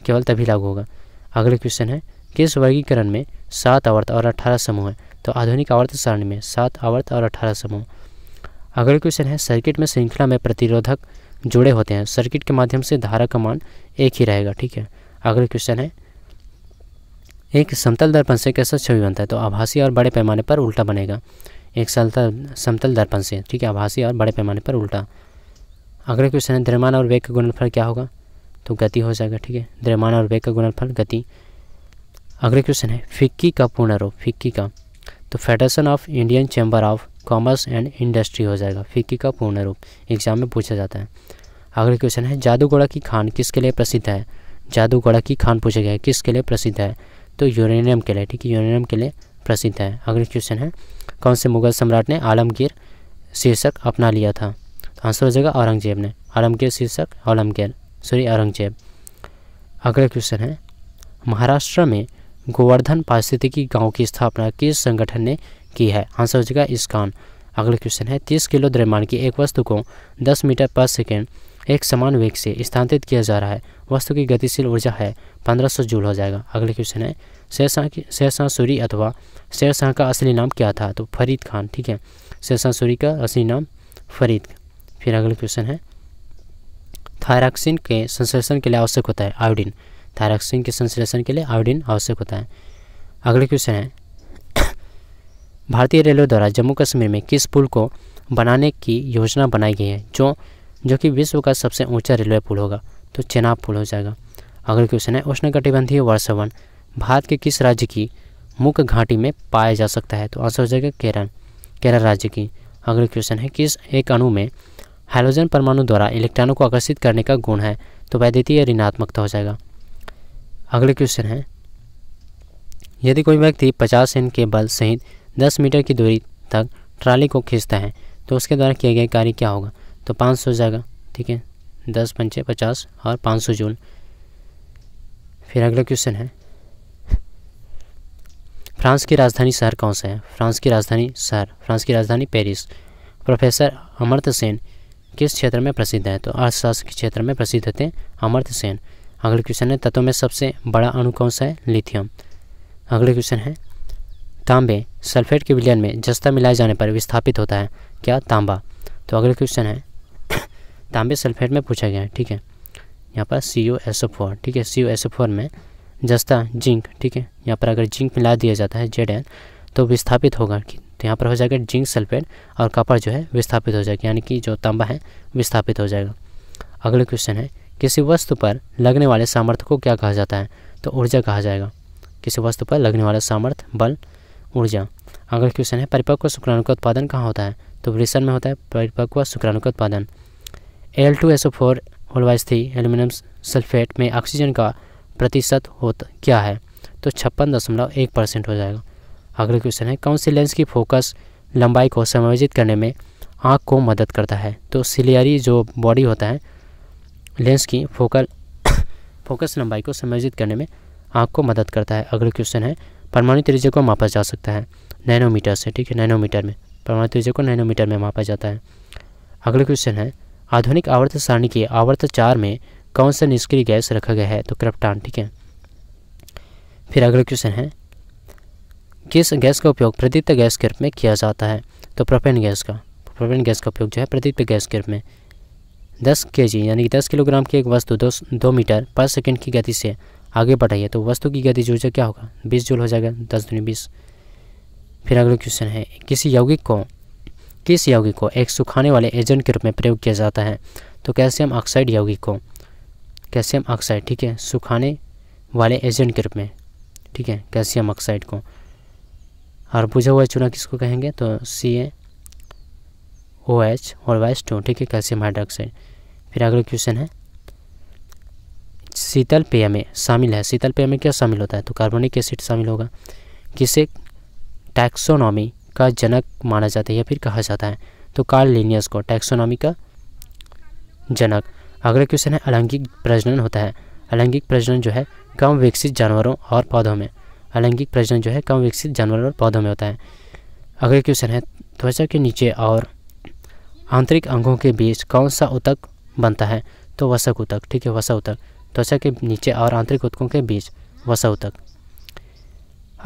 Speaker 1: केवल तभी लागू होगा अगले क्वेश्चन है किस वर्गीकरण में सात आवर्त और अठारह समूह है तो आधुनिक आवर्त सारणी में सात आवर्त और अठारह समूह अगला क्वेश्चन है सर्किट में श्रृंखला में प्रतिरोधक जुड़े होते हैं सर्किट के माध्यम से धारा का मान एक ही रहेगा ठीक है अगला क्वेश्चन है एक समतल दर्पण से कैसा छवि बनता है तो आभासी और बड़े पैमाने पर उल्टा बनेगा एक समतल समतल दर्पण से ठीक है आभासी और बड़े पैमाने पर उल्टा अगला क्वेश्चन है द्रव्यमान और वेग का गुणनफल क्या होगा तो गति हो जाएगा ठीक है द्रव्यमान और वेग का गुणनफल गति अगले क्वेश्चन है फिक्की का पूर्ण फिक्की का तो Federation of Indian Chamber of Commerce and Industry हो जाएगा फिक्की का पूर्ण रूप एग्जाम में पूछा जाता है अगले क्वेश्चन है जादूगोड़ा की खान किसके लिए प्रसिद्ध है जादूगोड़ा की खान पूछा गया है किसके लिए प्रसिद्ध है तो यूरेनियम के लिए ठीक है यूरेनियम के लिए प्रसिद्ध है अगले क्वेश्चन है कौन से मुगल सम्राट ने आलमगीर शीर्षक अपना लिया था तो आंसर हो जाएगा औरंगजेब ने आलमगीर शीर्षक आलमगीर सॉरी औरंगजेब अगला क्वेश्चन है महाराष्ट्र में गोवर्धन पारिस्थितिकी गांव की स्थापना किस संगठन ने की है आंसर हो जाएगा इसकान अगला क्वेश्चन है तीस किलो द्रव्यमान की एक वस्तु को दस मीटर पर सेकेंड एक समान वेग से स्थानांतरित किया जा रहा है वस्तु की गतिशील ऊर्जा है पंद्रह सौ जूल हो जाएगा अगला क्वेश्चन है शेरशाह की शेरशाह सूरी अथवा शेरशाह का असली नाम क्या था तो फरीद खान ठीक है शेरशाह सूरी का असली नाम फरीद फिर अगला क्वेश्चन है थायरॉक्सिन के संश्लेषण के लिए आवश्यक होता है आयोडीन थायरॉक्सिन के संश्लेषण के लिए आयोडीन आवश्यक होता है अगला क्वेश्चन है भारतीय रेलवे द्वारा जम्मू कश्मीर में किस पुल को बनाने की योजना बनाई गई है जो जो कि विश्व का सबसे ऊंचा रेलवे पुल होगा तो चेनाब पुल हो जाएगा अगला क्वेश्चन है उष्णकटिबंधीय वर्षावन भारत के किस राज्य की मुख्य घाटी में पाया जा सकता है तो आंसर हो जाएगा केरल केरल राज्य की अगला क्वेश्चन है किस एक अणु में हाइड्रोजन परमाणु द्वारा इलेक्ट्रॉनों को आकर्षित करने का गुण है तो वैद्युतीय ऋणात्मकता हो जाएगा अगला क्वेश्चन है यदि कोई व्यक्ति पचास एन के बल सहित दस मीटर की दूरी तक ट्राली को खींचता है तो उसके द्वारा किया गया कार्य क्या होगा तो पाँच हो जाएगा ठीक है दस पंचे पचास और पाँच सौ जूल फिर अगला क्वेश्चन है फ्रांस की राजधानी शहर कौन सा है फ्रांस की राजधानी शहर फ्रांस की राजधानी पेरिस प्रोफेसर अमर्त सेन किस क्षेत्र में प्रसिद्ध है तो अर्थशास्त्र के क्षेत्र में प्रसिद्ध होते हैं अमर्त सेन अगले क्वेश्चन है तत्व में सबसे बड़ा अणु कौन सा है लिथियम अगले क्वेश्चन है तांबे सल्फेट के विलयन में जस्ता मिलाए जाने पर विस्थापित होता है क्या तांबा तो अगला क्वेश्चन है तांबे सल्फेट में पूछा गया है ठीक है यहाँ पर सी ओ एस ओ फोर ठीक है सी ओ एस ओ फोर में जस्ता जिंक ठीक है यहाँ पर अगर जिंक मिला दिया जाता है जेड एन तो विस्थापित होगा कि तो यहाँ पर हो जाएगा जिंक सल्फेट और कॉपर जो है विस्थापित हो जाएगा यानी कि जो तांबा है विस्थापित हो जाएगा अगला क्वेश्चन है किसी वस्तु पर लगने वाले सामर्थ्य को क्या कहा जाता है तो ऊर्जा कहा जाएगा किसी वस्तु पर लगने वाला सामर्थ्य बल ऊर्जा अगला क्वेश्चन है परिपक्व शुक्राणु का उत्पादन कहाँ होता है तो वृषण में होता है परिपक्व शुक्राणु का उत्पादन L two S O four होलवाइज एल्यूमिनियम सल्फेट में ऑक्सीजन का प्रतिशत होता क्या है तो छप्पन दशमलव एक परसेंट हो जाएगा अगला क्वेश्चन है कौन सी लेंस की फोकस लंबाई को समायोजित करने में आँख को मदद करता है तो सिलियरी जो बॉडी होता है लेंस की फोकल फोकस लंबाई को समायोजित करने में आँख को मदद करता है अगला क्वेश्चन है परमाणु त्रिज्या को मापा जा सकता है नैनोमीटर से ठीक है नैनोमीटर में परमाणु त्रिज्या को नैनोमीटर में मापा जाता है अगला क्वेश्चन है आधुनिक आवर्त सारणी के आवर्त चार में कौन सा निष्क्रिय गैस रखा गया है तो क्रप्टान ठीक है फिर अगला क्वेश्चन है किस गैस का उपयोग प्रदीप्त गैस के रूप में किया जाता है तो प्रोपेन गैस का प्रोपेन गैस का उपयोग जो है प्रदीप्त गैस के रूप में दस के जी यानी कि दस किलोग्राम की एक वस्तु दो दो मीटर पर सेकेंड की गति से आगे बढ़ाइए तो वस्तु की गति जो क्या होगा बीस जूल हो जाएगा दस दूनी बीस फिर अगला क्वेश्चन है किसी यौगिक को किस यौगिक को एक सुखाने वाले एजेंट के रूप में प्रयोग किया जाता है तो कैल्शियम ऑक्साइड यौगिक को कैल्शियम ऑक्साइड ठीक है सुखाने वाले एजेंट के रूप में ठीक है कैल्शियम ऑक्साइड को और बुझा हुआ चूना किसको कहेंगे तो सी ए ओ एच और वाइस टू ठीक है कैल्शियम हाइड्रोक्साइड फिर अगला क्वेश्चन है शीतल पेय में शामिल है शीतल पेय में क्या शामिल होता है तो कार्बोनिक एसिड शामिल होगा किसे टैक्सोनॉमी का जनक माना जाता है या फिर कहा जाता है तो कार्ल को टैक्सोनॉमी का जनक अगला क्वेश्चन है अलैंगिक प्रजनन होता है अलैंगिक प्रजनन जो है कम विकसित जानवरों और पौधों में अलैंगिक प्रजनन जो है कम विकसित जानवरों और पौधों में होता है अगला क्वेश्चन है त्वचा के नीचे और आंतरिक अंगों के बीच कौन सा उतक बनता है तो वसक उतक ठीक है वसा उतक त्वचा के नीचे और आंतरिक उतकों के बीच वसा उतक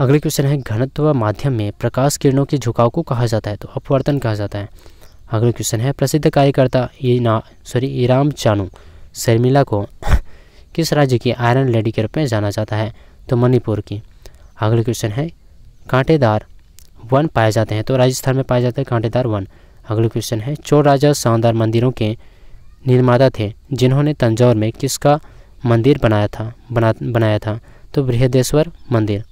Speaker 1: अगले क्वेश्चन है घनत्व माध्यम में प्रकाश किरणों के झुकाव को कहा जाता है तो अपवर्तन कहा जाता है अगला क्वेश्चन है प्रसिद्ध कार्यकर्ता ना सॉरी ईराम चानू शर्मिला को किस राज्य की आयरन लेडी के रूप में जाना जाता है तो मणिपुर की अगला क्वेश्चन है कांटेदार वन पाए जाते हैं तो राजस्थान में पाए जाते हैं कांटेदार वन अगला क्वेश्चन है चोर राजा शानदार मंदिरों के निर्माता थे जिन्होंने तंजौर में किसका मंदिर बनाया था बना बनाया था तो बृहदेश्वर मंदिर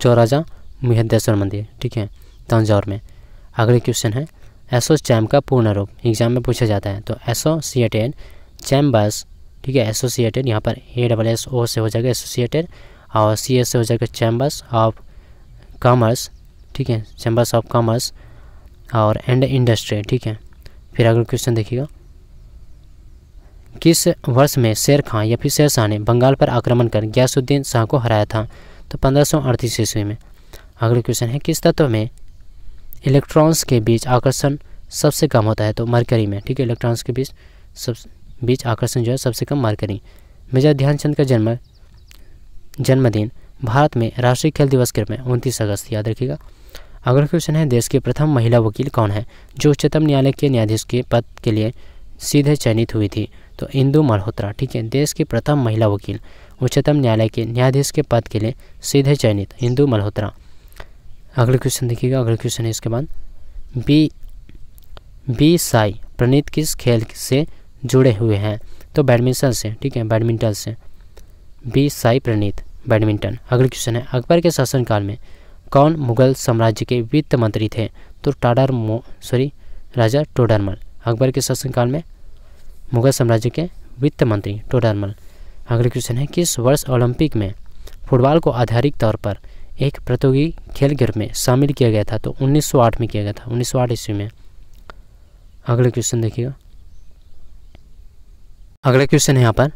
Speaker 1: चौराजा बृहदेश्वर मंदिर ठीक है तंजौर में अगले क्वेश्चन है एसोस चैम का पूर्ण रूप एग्जाम में पूछा जाता है तो एसोसिएटेड चैम्बर्स ठीक है एसोसिएटेड यहाँ पर ए डबल एस ओ से हो जाएगा एसोसिएटेड और सी एस से हो जाएगा चैम्बर्स ऑफ कॉमर्स ठीक है चैम्बर्स ऑफ कॉमर्स और एंड इंडस्ट्री ठीक है फिर अगला क्वेश्चन देखिएगा किस वर्ष में शेर खां या फिर शेर शाह ने बंगाल पर आक्रमण कर गयासुद्दीन शाह को हराया था तो पंद्रह सौ अड़तीस ईस्वी में अगला क्वेश्चन है किस तत्व में इलेक्ट्रॉन्स के बीच आकर्षण सबसे कम होता है तो मरकरी में ठीक है इलेक्ट्रॉन्स के बीच सबसे बीच आकर्षण जो है सबसे कम मार करें मेजर ध्यानचंद का जन्म जन्मदिन भारत में राष्ट्रीय खेल दिवस के रूप में उनतीस अगस्त याद रखिएगा अगला क्वेश्चन है देश के प्रथम महिला वकील कौन है जो उच्चतम न्यायालय के न्यायाधीश के पद के लिए सीधे चयनित हुई थी तो इंदु मल्होत्रा ठीक है देश की प्रथम महिला वकील उच्चतम न्यायालय के न्यायाधीश के पद के लिए सीधे चयनित इंदु मल्होत्रा अगला क्वेश्चन देखिएगा अगला क्वेश्चन है इसके बाद बी बी साई प्रणीत किस खेल से जुड़े हुए हैं तो बैडमिंटन से ठीक है बैडमिंटन से बी साई प्रणीत बैडमिंटन अगला क्वेश्चन है अकबर के शासनकाल में कौन मुगल साम्राज्य के वित्त मंत्री थे तो टाडर मो सॉरी राजा टोडरमल अकबर के शासनकाल में मुगल साम्राज्य के वित्त मंत्री टोडरमल अगला क्वेश्चन है किस वर्ष ओलंपिक में फुटबॉल को आधारित तौर पर एक प्रतियोगी खेल गिर में शामिल किया गया था तो 1908 में किया गया था 1908 ईस्वी में अगला क्वेश्चन देखिएगा अगला क्वेश्चन है यहाँ पर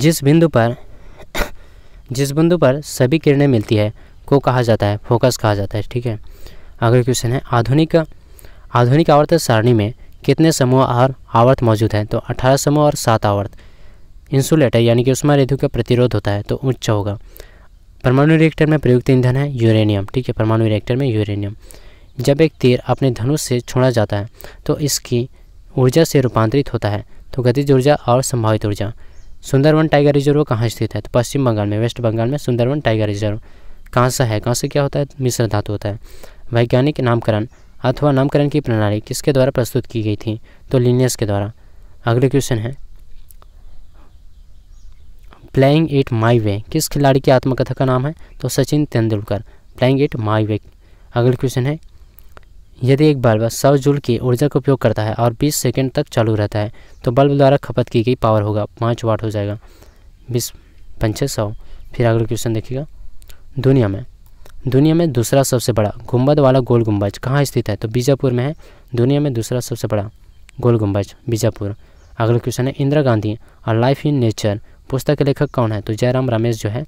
Speaker 1: जिस बिंदु पर जिस बिंदु पर सभी किरणें मिलती है को कहा जाता है फोकस कहा जाता है ठीक है अगला क्वेश्चन है आधुनिक आधुनिक आवर्त सारणी में कितने समूह और आवर्त मौजूद हैं तो 18 समूह और सात आवर्त इंसुलेट है यानी कि उसमें रेधु का प्रतिरोध होता है तो उच्च होगा परमाणु रिएक्टर में प्रयुक्त ईंधन है यूरेनियम ठीक है परमाणु रिएक्टर में यूरेनियम जब एक तीर अपने धनुष से छोड़ा जाता है तो इसकी ऊर्जा से रूपांतरित होता है तो गतिज ऊर्जा और संभावित ऊर्जा सुंदरवन टाइगर रिजर्व कहाँ स्थित है तो पश्चिम बंगाल में वेस्ट बंगाल में सुंदरवन टाइगर रिजर्व कहाँ सा है कहाँ से क्या होता है मिश्र धातु होता है वैज्ञानिक नामकरण अथवा नामकरण की प्रणाली किसके द्वारा प्रस्तुत की गई थी तो लिनियस के द्वारा अगले क्वेश्चन है प्लेइंग इट माई वे किस खिलाड़ी की आत्मकथा का नाम है तो Sachin Tendulkar playing it my way अगला क्वेश्चन है यदि एक बल्ब सौ जूल की ऊर्जा का उपयोग करता है और 20 सेकंड तक चालू रहता है तो बल्ब द्वारा खपत की गई पावर होगा पाँच वाट हो जाएगा बीस पंचे सौ फिर अगला क्वेश्चन देखिएगा दुनिया में दुनिया में दूसरा सबसे बड़ा गुंबद वाला गोल गुंबज कहाँ स्थित है तो बीजापुर में है दुनिया में दूसरा सबसे बड़ा गोल गुंबज बीजापुर अगला क्वेश्चन है इंदिरा गांधी और लाइफ इन नेचर पुस्तक के लेखक कौन है तो जयराम रमेश जो है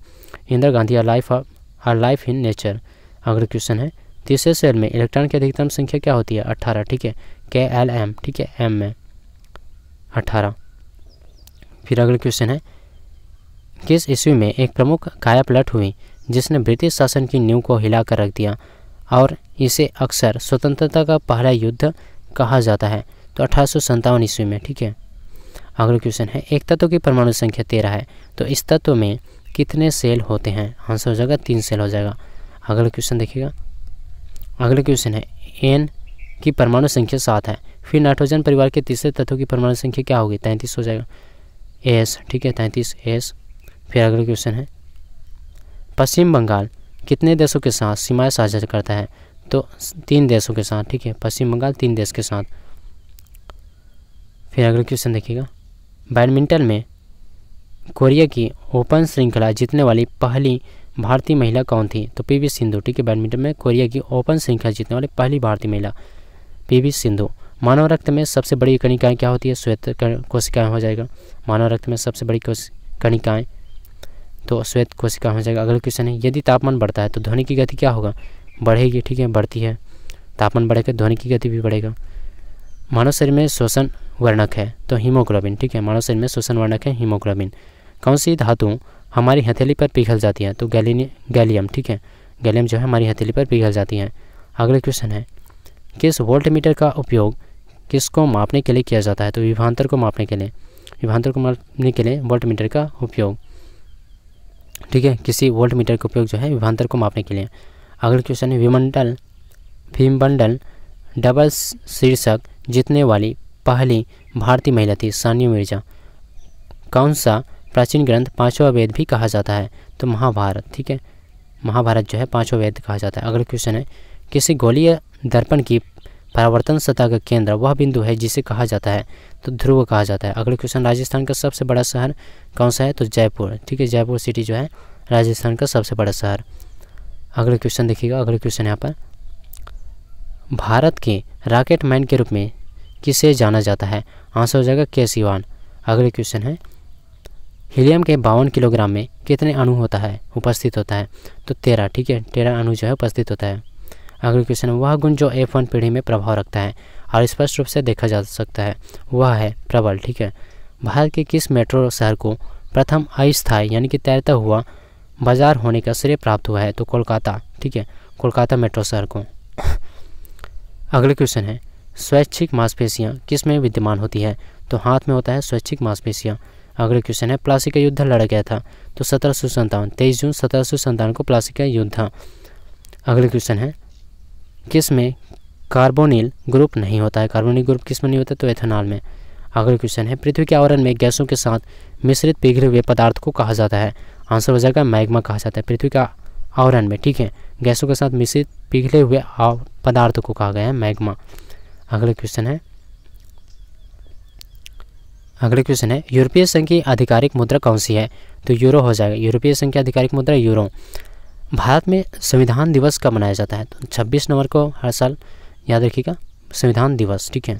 Speaker 1: इंदिरा गांधी और लाइफ और लाइफ इन नेचर अगला क्वेश्चन है तीसरे सेल में इलेक्ट्रॉन की अधिकतम संख्या क्या होती है अट्ठारह ठीक है के एल एम ठीक है एम में अट्ठारह फिर अगला क्वेश्चन है किस ईस्वी में एक प्रमुख कायापलट हुई जिसने ब्रिटिश शासन की नींव को हिलाकर रख दिया और इसे अक्सर स्वतंत्रता का पहला युद्ध कहा जाता है तो अठारह ईस्वी में ठीक है अगला क्वेश्चन है एक तत्व की परमाणु संख्या तेरह है तो इस तत्व में कितने सेल होते हैं आंसर हो जाएगा तीन सेल हो जाएगा अगला क्वेश्चन देखिएगा अगला क्वेश्चन है एन की परमाणु संख्या सात है फिर नाइट्रोजन परिवार के तीसरे तत्व की परमाणु संख्या क्या होगी तैंतीस हो जाएगा एस ठीक है तैंतीस एस फिर अगला क्वेश्चन है पश्चिम बंगाल कितने देशों के साथ सीमाएं साझा करता है तो तीन देशों के साथ ठीक है पश्चिम बंगाल तीन देश के साथ फिर अगला क्वेश्चन देखिएगा बैडमिंटन में कोरिया की ओपन श्रृंखला जीतने वाली पहली भारतीय महिला कौन थी तो पीवी सिंधु ठीक है बैडमिंटन में कोरिया की ओपन श्रृंखला जीतने वाली पहली भारतीय महिला पीवी सिंधु मानव रक्त में सबसे बड़ी कणिकाएँ क्या होती है श्वेत कोशिकाएँ हो जाएगा मानव रक्त में सबसे बड़ी कणिकाएँ तो श्वेत कोशिका हो जाएगा अगला क्वेश्चन है यदि तापमान बढ़ता है तो ध्वनि की गति क्या होगा बढ़ेगी ठीक है बढ़ती है तापमान बढ़ेगा ध्वनि की गति भी बढ़ेगा मानव शरीर में शोषण वर्णक है तो हीमोग्लोबिन ठीक है मानव शरीर में शोषण वर्णक है हीमोग्लोबिन कौन सी धातु हमारी हथेली पर पिघल जाती है तो गैली गैलियम ठीक है गैलियम जो है हमारी हथेली पर पिघल जाती है अगला क्वेश्चन है किस वोल्ट मीटर का उपयोग किसको मापने के लिए किया जाता है तो विभांतर को मापने के लिए विभांतर को मापने के लिए वोल्ट मीटर का उपयोग ठीक है किसी वोल्ट मीटर का उपयोग जो है विभांतर को मापने के लिए अगला क्वेश्चन है विमंडल भीमंडल डबल शीर्षक जीतने वाली पहली भारतीय महिला थी सानिया मिर्जा कौन सा प्राचीन ग्रंथ पाँचवा वेद भी कहा जाता है तो महाभारत ठीक है महाभारत जो है पाँचवा वेद कहा जाता है अगला क्वेश्चन है किसी गोलीय दर्पण की परावर्तन सतह का केंद्र वह बिंदु है जिसे कहा जाता है तो ध्रुव कहा जाता है अगला क्वेश्चन राजस्थान का सबसे बड़ा शहर कौन सा है तो जयपुर ठीक है जयपुर सिटी जो है राजस्थान का सबसे बड़ा शहर अगला क्वेश्चन देखिएगा अगला क्वेश्चन यहाँ पर भारत के रॉकेट मैन के रूप में किसे जाना जाता है आंसर हो जाएगा के सीवान अगला क्वेश्चन है हीलियम के बावन किलोग्राम में कितने अणु होता है उपस्थित होता है तो तेरह ठीक है तेरह अणु जो है उपस्थित होता है अगला क्वेश्चन वह गुण जो एफ वन पीढ़ी में प्रभाव रखता है और स्पष्ट रूप से देखा जा सकता है वह है प्रबल ठीक है भारत के किस मेट्रो शहर को प्रथम अस्थायी यानी कि तैरता हुआ बाजार होने का श्रेय प्राप्त हुआ है तो कोलकाता ठीक है कोलकाता मेट्रो शहर को अगला क्वेश्चन है स्वैच्छिक मांसपेशियाँ किस में विद्यमान होती है तो हाथ में होता है स्वैच्छिक मांसपेशियाँ अगला क्वेश्चन है प्लासी का युद्ध लड़ा गया था तो सत्रह सौ संतावन तेईस जून सत्रह सौ संतावन को प्लासी का युद्ध था अगला क्वेश्चन है किस में कार्बोनिल ग्रुप नहीं होता है कार्बोनिल ग्रुप किस में नहीं होता तो एथेनॉल में अगले क्वेश्चन है पृथ्वी के आवरण में गैसों के साथ मिश्रित पिघले हुए पदार्थ को कहा जाता है आंसर हो जाएगा मैग्मा कहा जाता है पृथ्वी का आवरण में ठीक है गैसों के साथ मिश्रित पिघले हुए पदार्थ को कहा गया है मैग्मा अगला क्वेश्चन है अगले क्वेश्चन है यूरोपीय संघ की आधिकारिक मुद्रा कौन सी है तो यूरो हो जाएगा यूरोपीय संघ की आधिकारिक मुद्रा यूरो भारत में संविधान दिवस कब मनाया जाता है तो छब्बीस नवंबर को हर साल याद रखिएगा संविधान दिवस ठीक है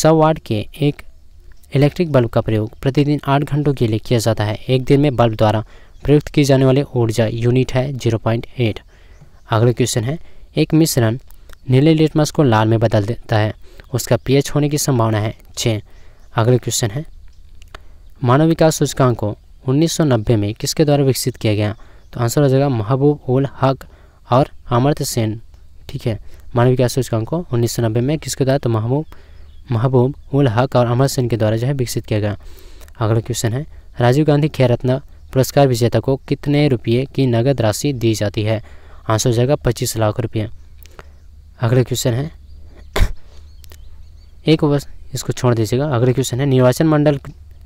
Speaker 1: सौ वार्ड के एक इलेक्ट्रिक बल्ब का प्रयोग प्रतिदिन आठ घंटों के लिए किया जाता है एक दिन में बल्ब द्वारा प्रयुक्त की जाने वाली ऊर्जा यूनिट है जीरो पॉइंट एट अगला क्वेश्चन है एक मिश्रण नीले लिटमस को लाल में बदल देता है उसका पीएच होने की संभावना है छः अगला क्वेश्चन है मानव विकास सूचकांक को 1990 में किसके द्वारा विकसित किया गया तो आंसर हो जाएगा महबूब उल हक और अमृत सेन ठीक है मानव विकास सूचकांक को 1990 में किसके द्वारा तो महबूब महबूब उल हक और अमर सेन के द्वारा जो है विकसित किया गया अगला क्वेश्चन है राजीव गांधी खेल रत्न पुरस्कार विजेता को कितने रुपये की नगद राशि दी जाती है आंसर हो जाएगा पच्चीस लाख रुपये अगला क्वेश्चन है एक वर्ष इसको छोड़ दीजिएगा अगला क्वेश्चन है निर्वाचन मंडल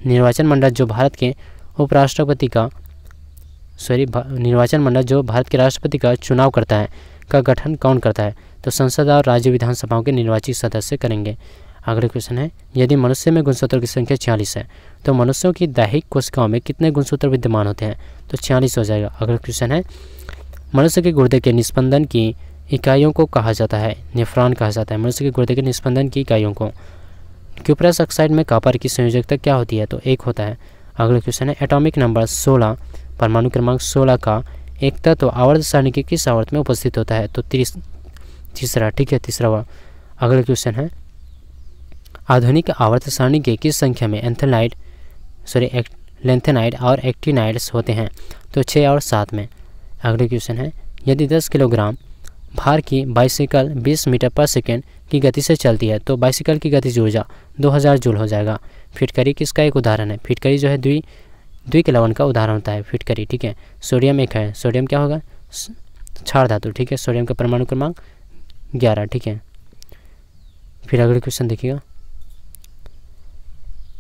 Speaker 1: निर्वाचन मंडल जो भारत के उपराष्ट्रपति का सॉरी निर्वाचन मंडल जो भारत के राष्ट्रपति का चुनाव करता है का गठन कौन करता है तो संसद और राज्य विधानसभाओं के निर्वाचित सदस्य करेंगे अगला क्वेश्चन है यदि मनुष्य में गुणसूत्रों की संख्या छियालीस है तो मनुष्यों की दैहिक कोशिकाओं में कितने गुणसूत्र विद्यमान होते हैं तो छियालीस हो जाएगा अगला क्वेश्चन है मनुष्य के गुर्दे के निष्पंदन की इकाइयों को कहा जाता है निफरान कहा जाता है मनुष्य के गुर्दे के निष्पंदन की इकाइयों को क्यूपरस ऑक्साइड में कापर की संयोजकता क्या होती है तो एक होता है अगला क्वेश्चन है एटॉमिक नंबर 16 परमाणु क्रमांक 16 का एक तत्व आवर्त सारणी के किस आवर्त में उपस्थित होता है तो तीस तीसरा ठीक है तीसरा अगला क्वेश्चन है आधुनिक आवर्त सारणी के किस संख्या में एंथेनाइड सॉरी लेंथेनाइड और एक्टिनाइड्स होते हैं तो छः और सात में अगला क्वेश्चन है यदि दस किलोग्राम भार की बाइसिकल 20 मीटर पर सेकेंड की गति से चलती है तो बाइसिकल की गतिज ऊर्जा 2000 जूल हो जाएगा फिटकरी किसका एक उदाहरण है फिटकरी जो है द्वि द्वि लवन का उदाहरण होता है फिटकरी ठीक है सोडियम एक है सोडियम क्या होगा क्षार धातु ठीक है सोडियम का परमाणु क्रमांक ग्यारह ठीक है फिर अगले क्वेश्चन देखिएगा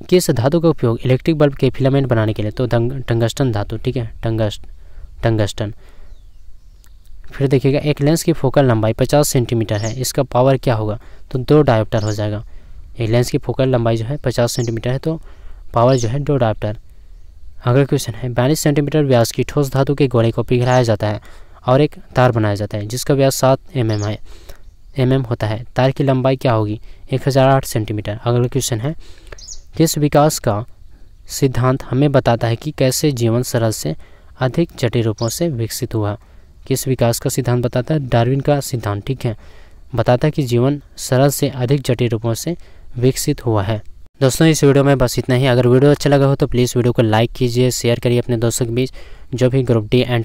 Speaker 1: किस धातु का उपयोग इलेक्ट्रिक बल्ब के फिलामेंट बनाने के लिए तो टंगस्टन धातु ठीक है टंगस्ट टंगस्टन फिर देखिएगा एक लेंस की फोकल लंबाई 50 सेंटीमीटर है इसका पावर क्या होगा तो दो डायोप्टर हो जाएगा एक लेंस की फोकल लंबाई जो है 50 सेंटीमीटर है तो पावर जो है दो डायोप्टर अगला क्वेश्चन है बयालीस सेंटीमीटर व्यास की ठोस धातु के गोले को पिघलाया जाता है और एक तार बनाया जाता है जिसका व्यास सात एम mm है एम mm होता है तार की लंबाई क्या होगी एक हज़ार आठ सेंटीमीटर अगला क्वेश्चन है किस विकास का सिद्धांत हमें बताता है कि कैसे जीवन सरल से अधिक जटिल रूपों से विकसित हुआ किस विकास का सिद्धांत बताता है डार्विन का सिद्धांत ठीक है बताता है कि जीवन सरल से अधिक जटिल रूपों से विकसित हुआ है दोस्तों इस वीडियो में बस इतना ही अगर वीडियो अच्छा लगा हो तो प्लीज़ वीडियो को लाइक कीजिए शेयर करिए अपने दोस्तों के बीच जो भी ग्रुप डी एन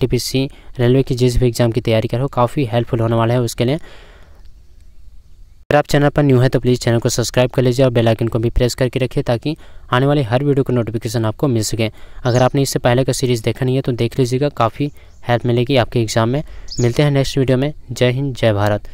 Speaker 1: रेलवे की जिस भी एग्ज़ाम की तैयारी करो काफ़ी हेल्पफुल होने वाला है उसके लिए अगर आप चैनल पर न्यू है तो प्लीज़ चैनल को सब्सक्राइब कर लीजिए और बेलाइकन को भी प्रेस करके रखिए ताकि आने वाली हर वीडियो का नोटिफिकेशन आपको मिल सके अगर आपने इससे पहले का सीरीज़ देखा नहीं है तो देख लीजिएगा काफ़ी हेल्प मिलेगी आपके एग्ज़ाम में मिलते हैं नेक्स्ट वीडियो में जय हिंद जय भारत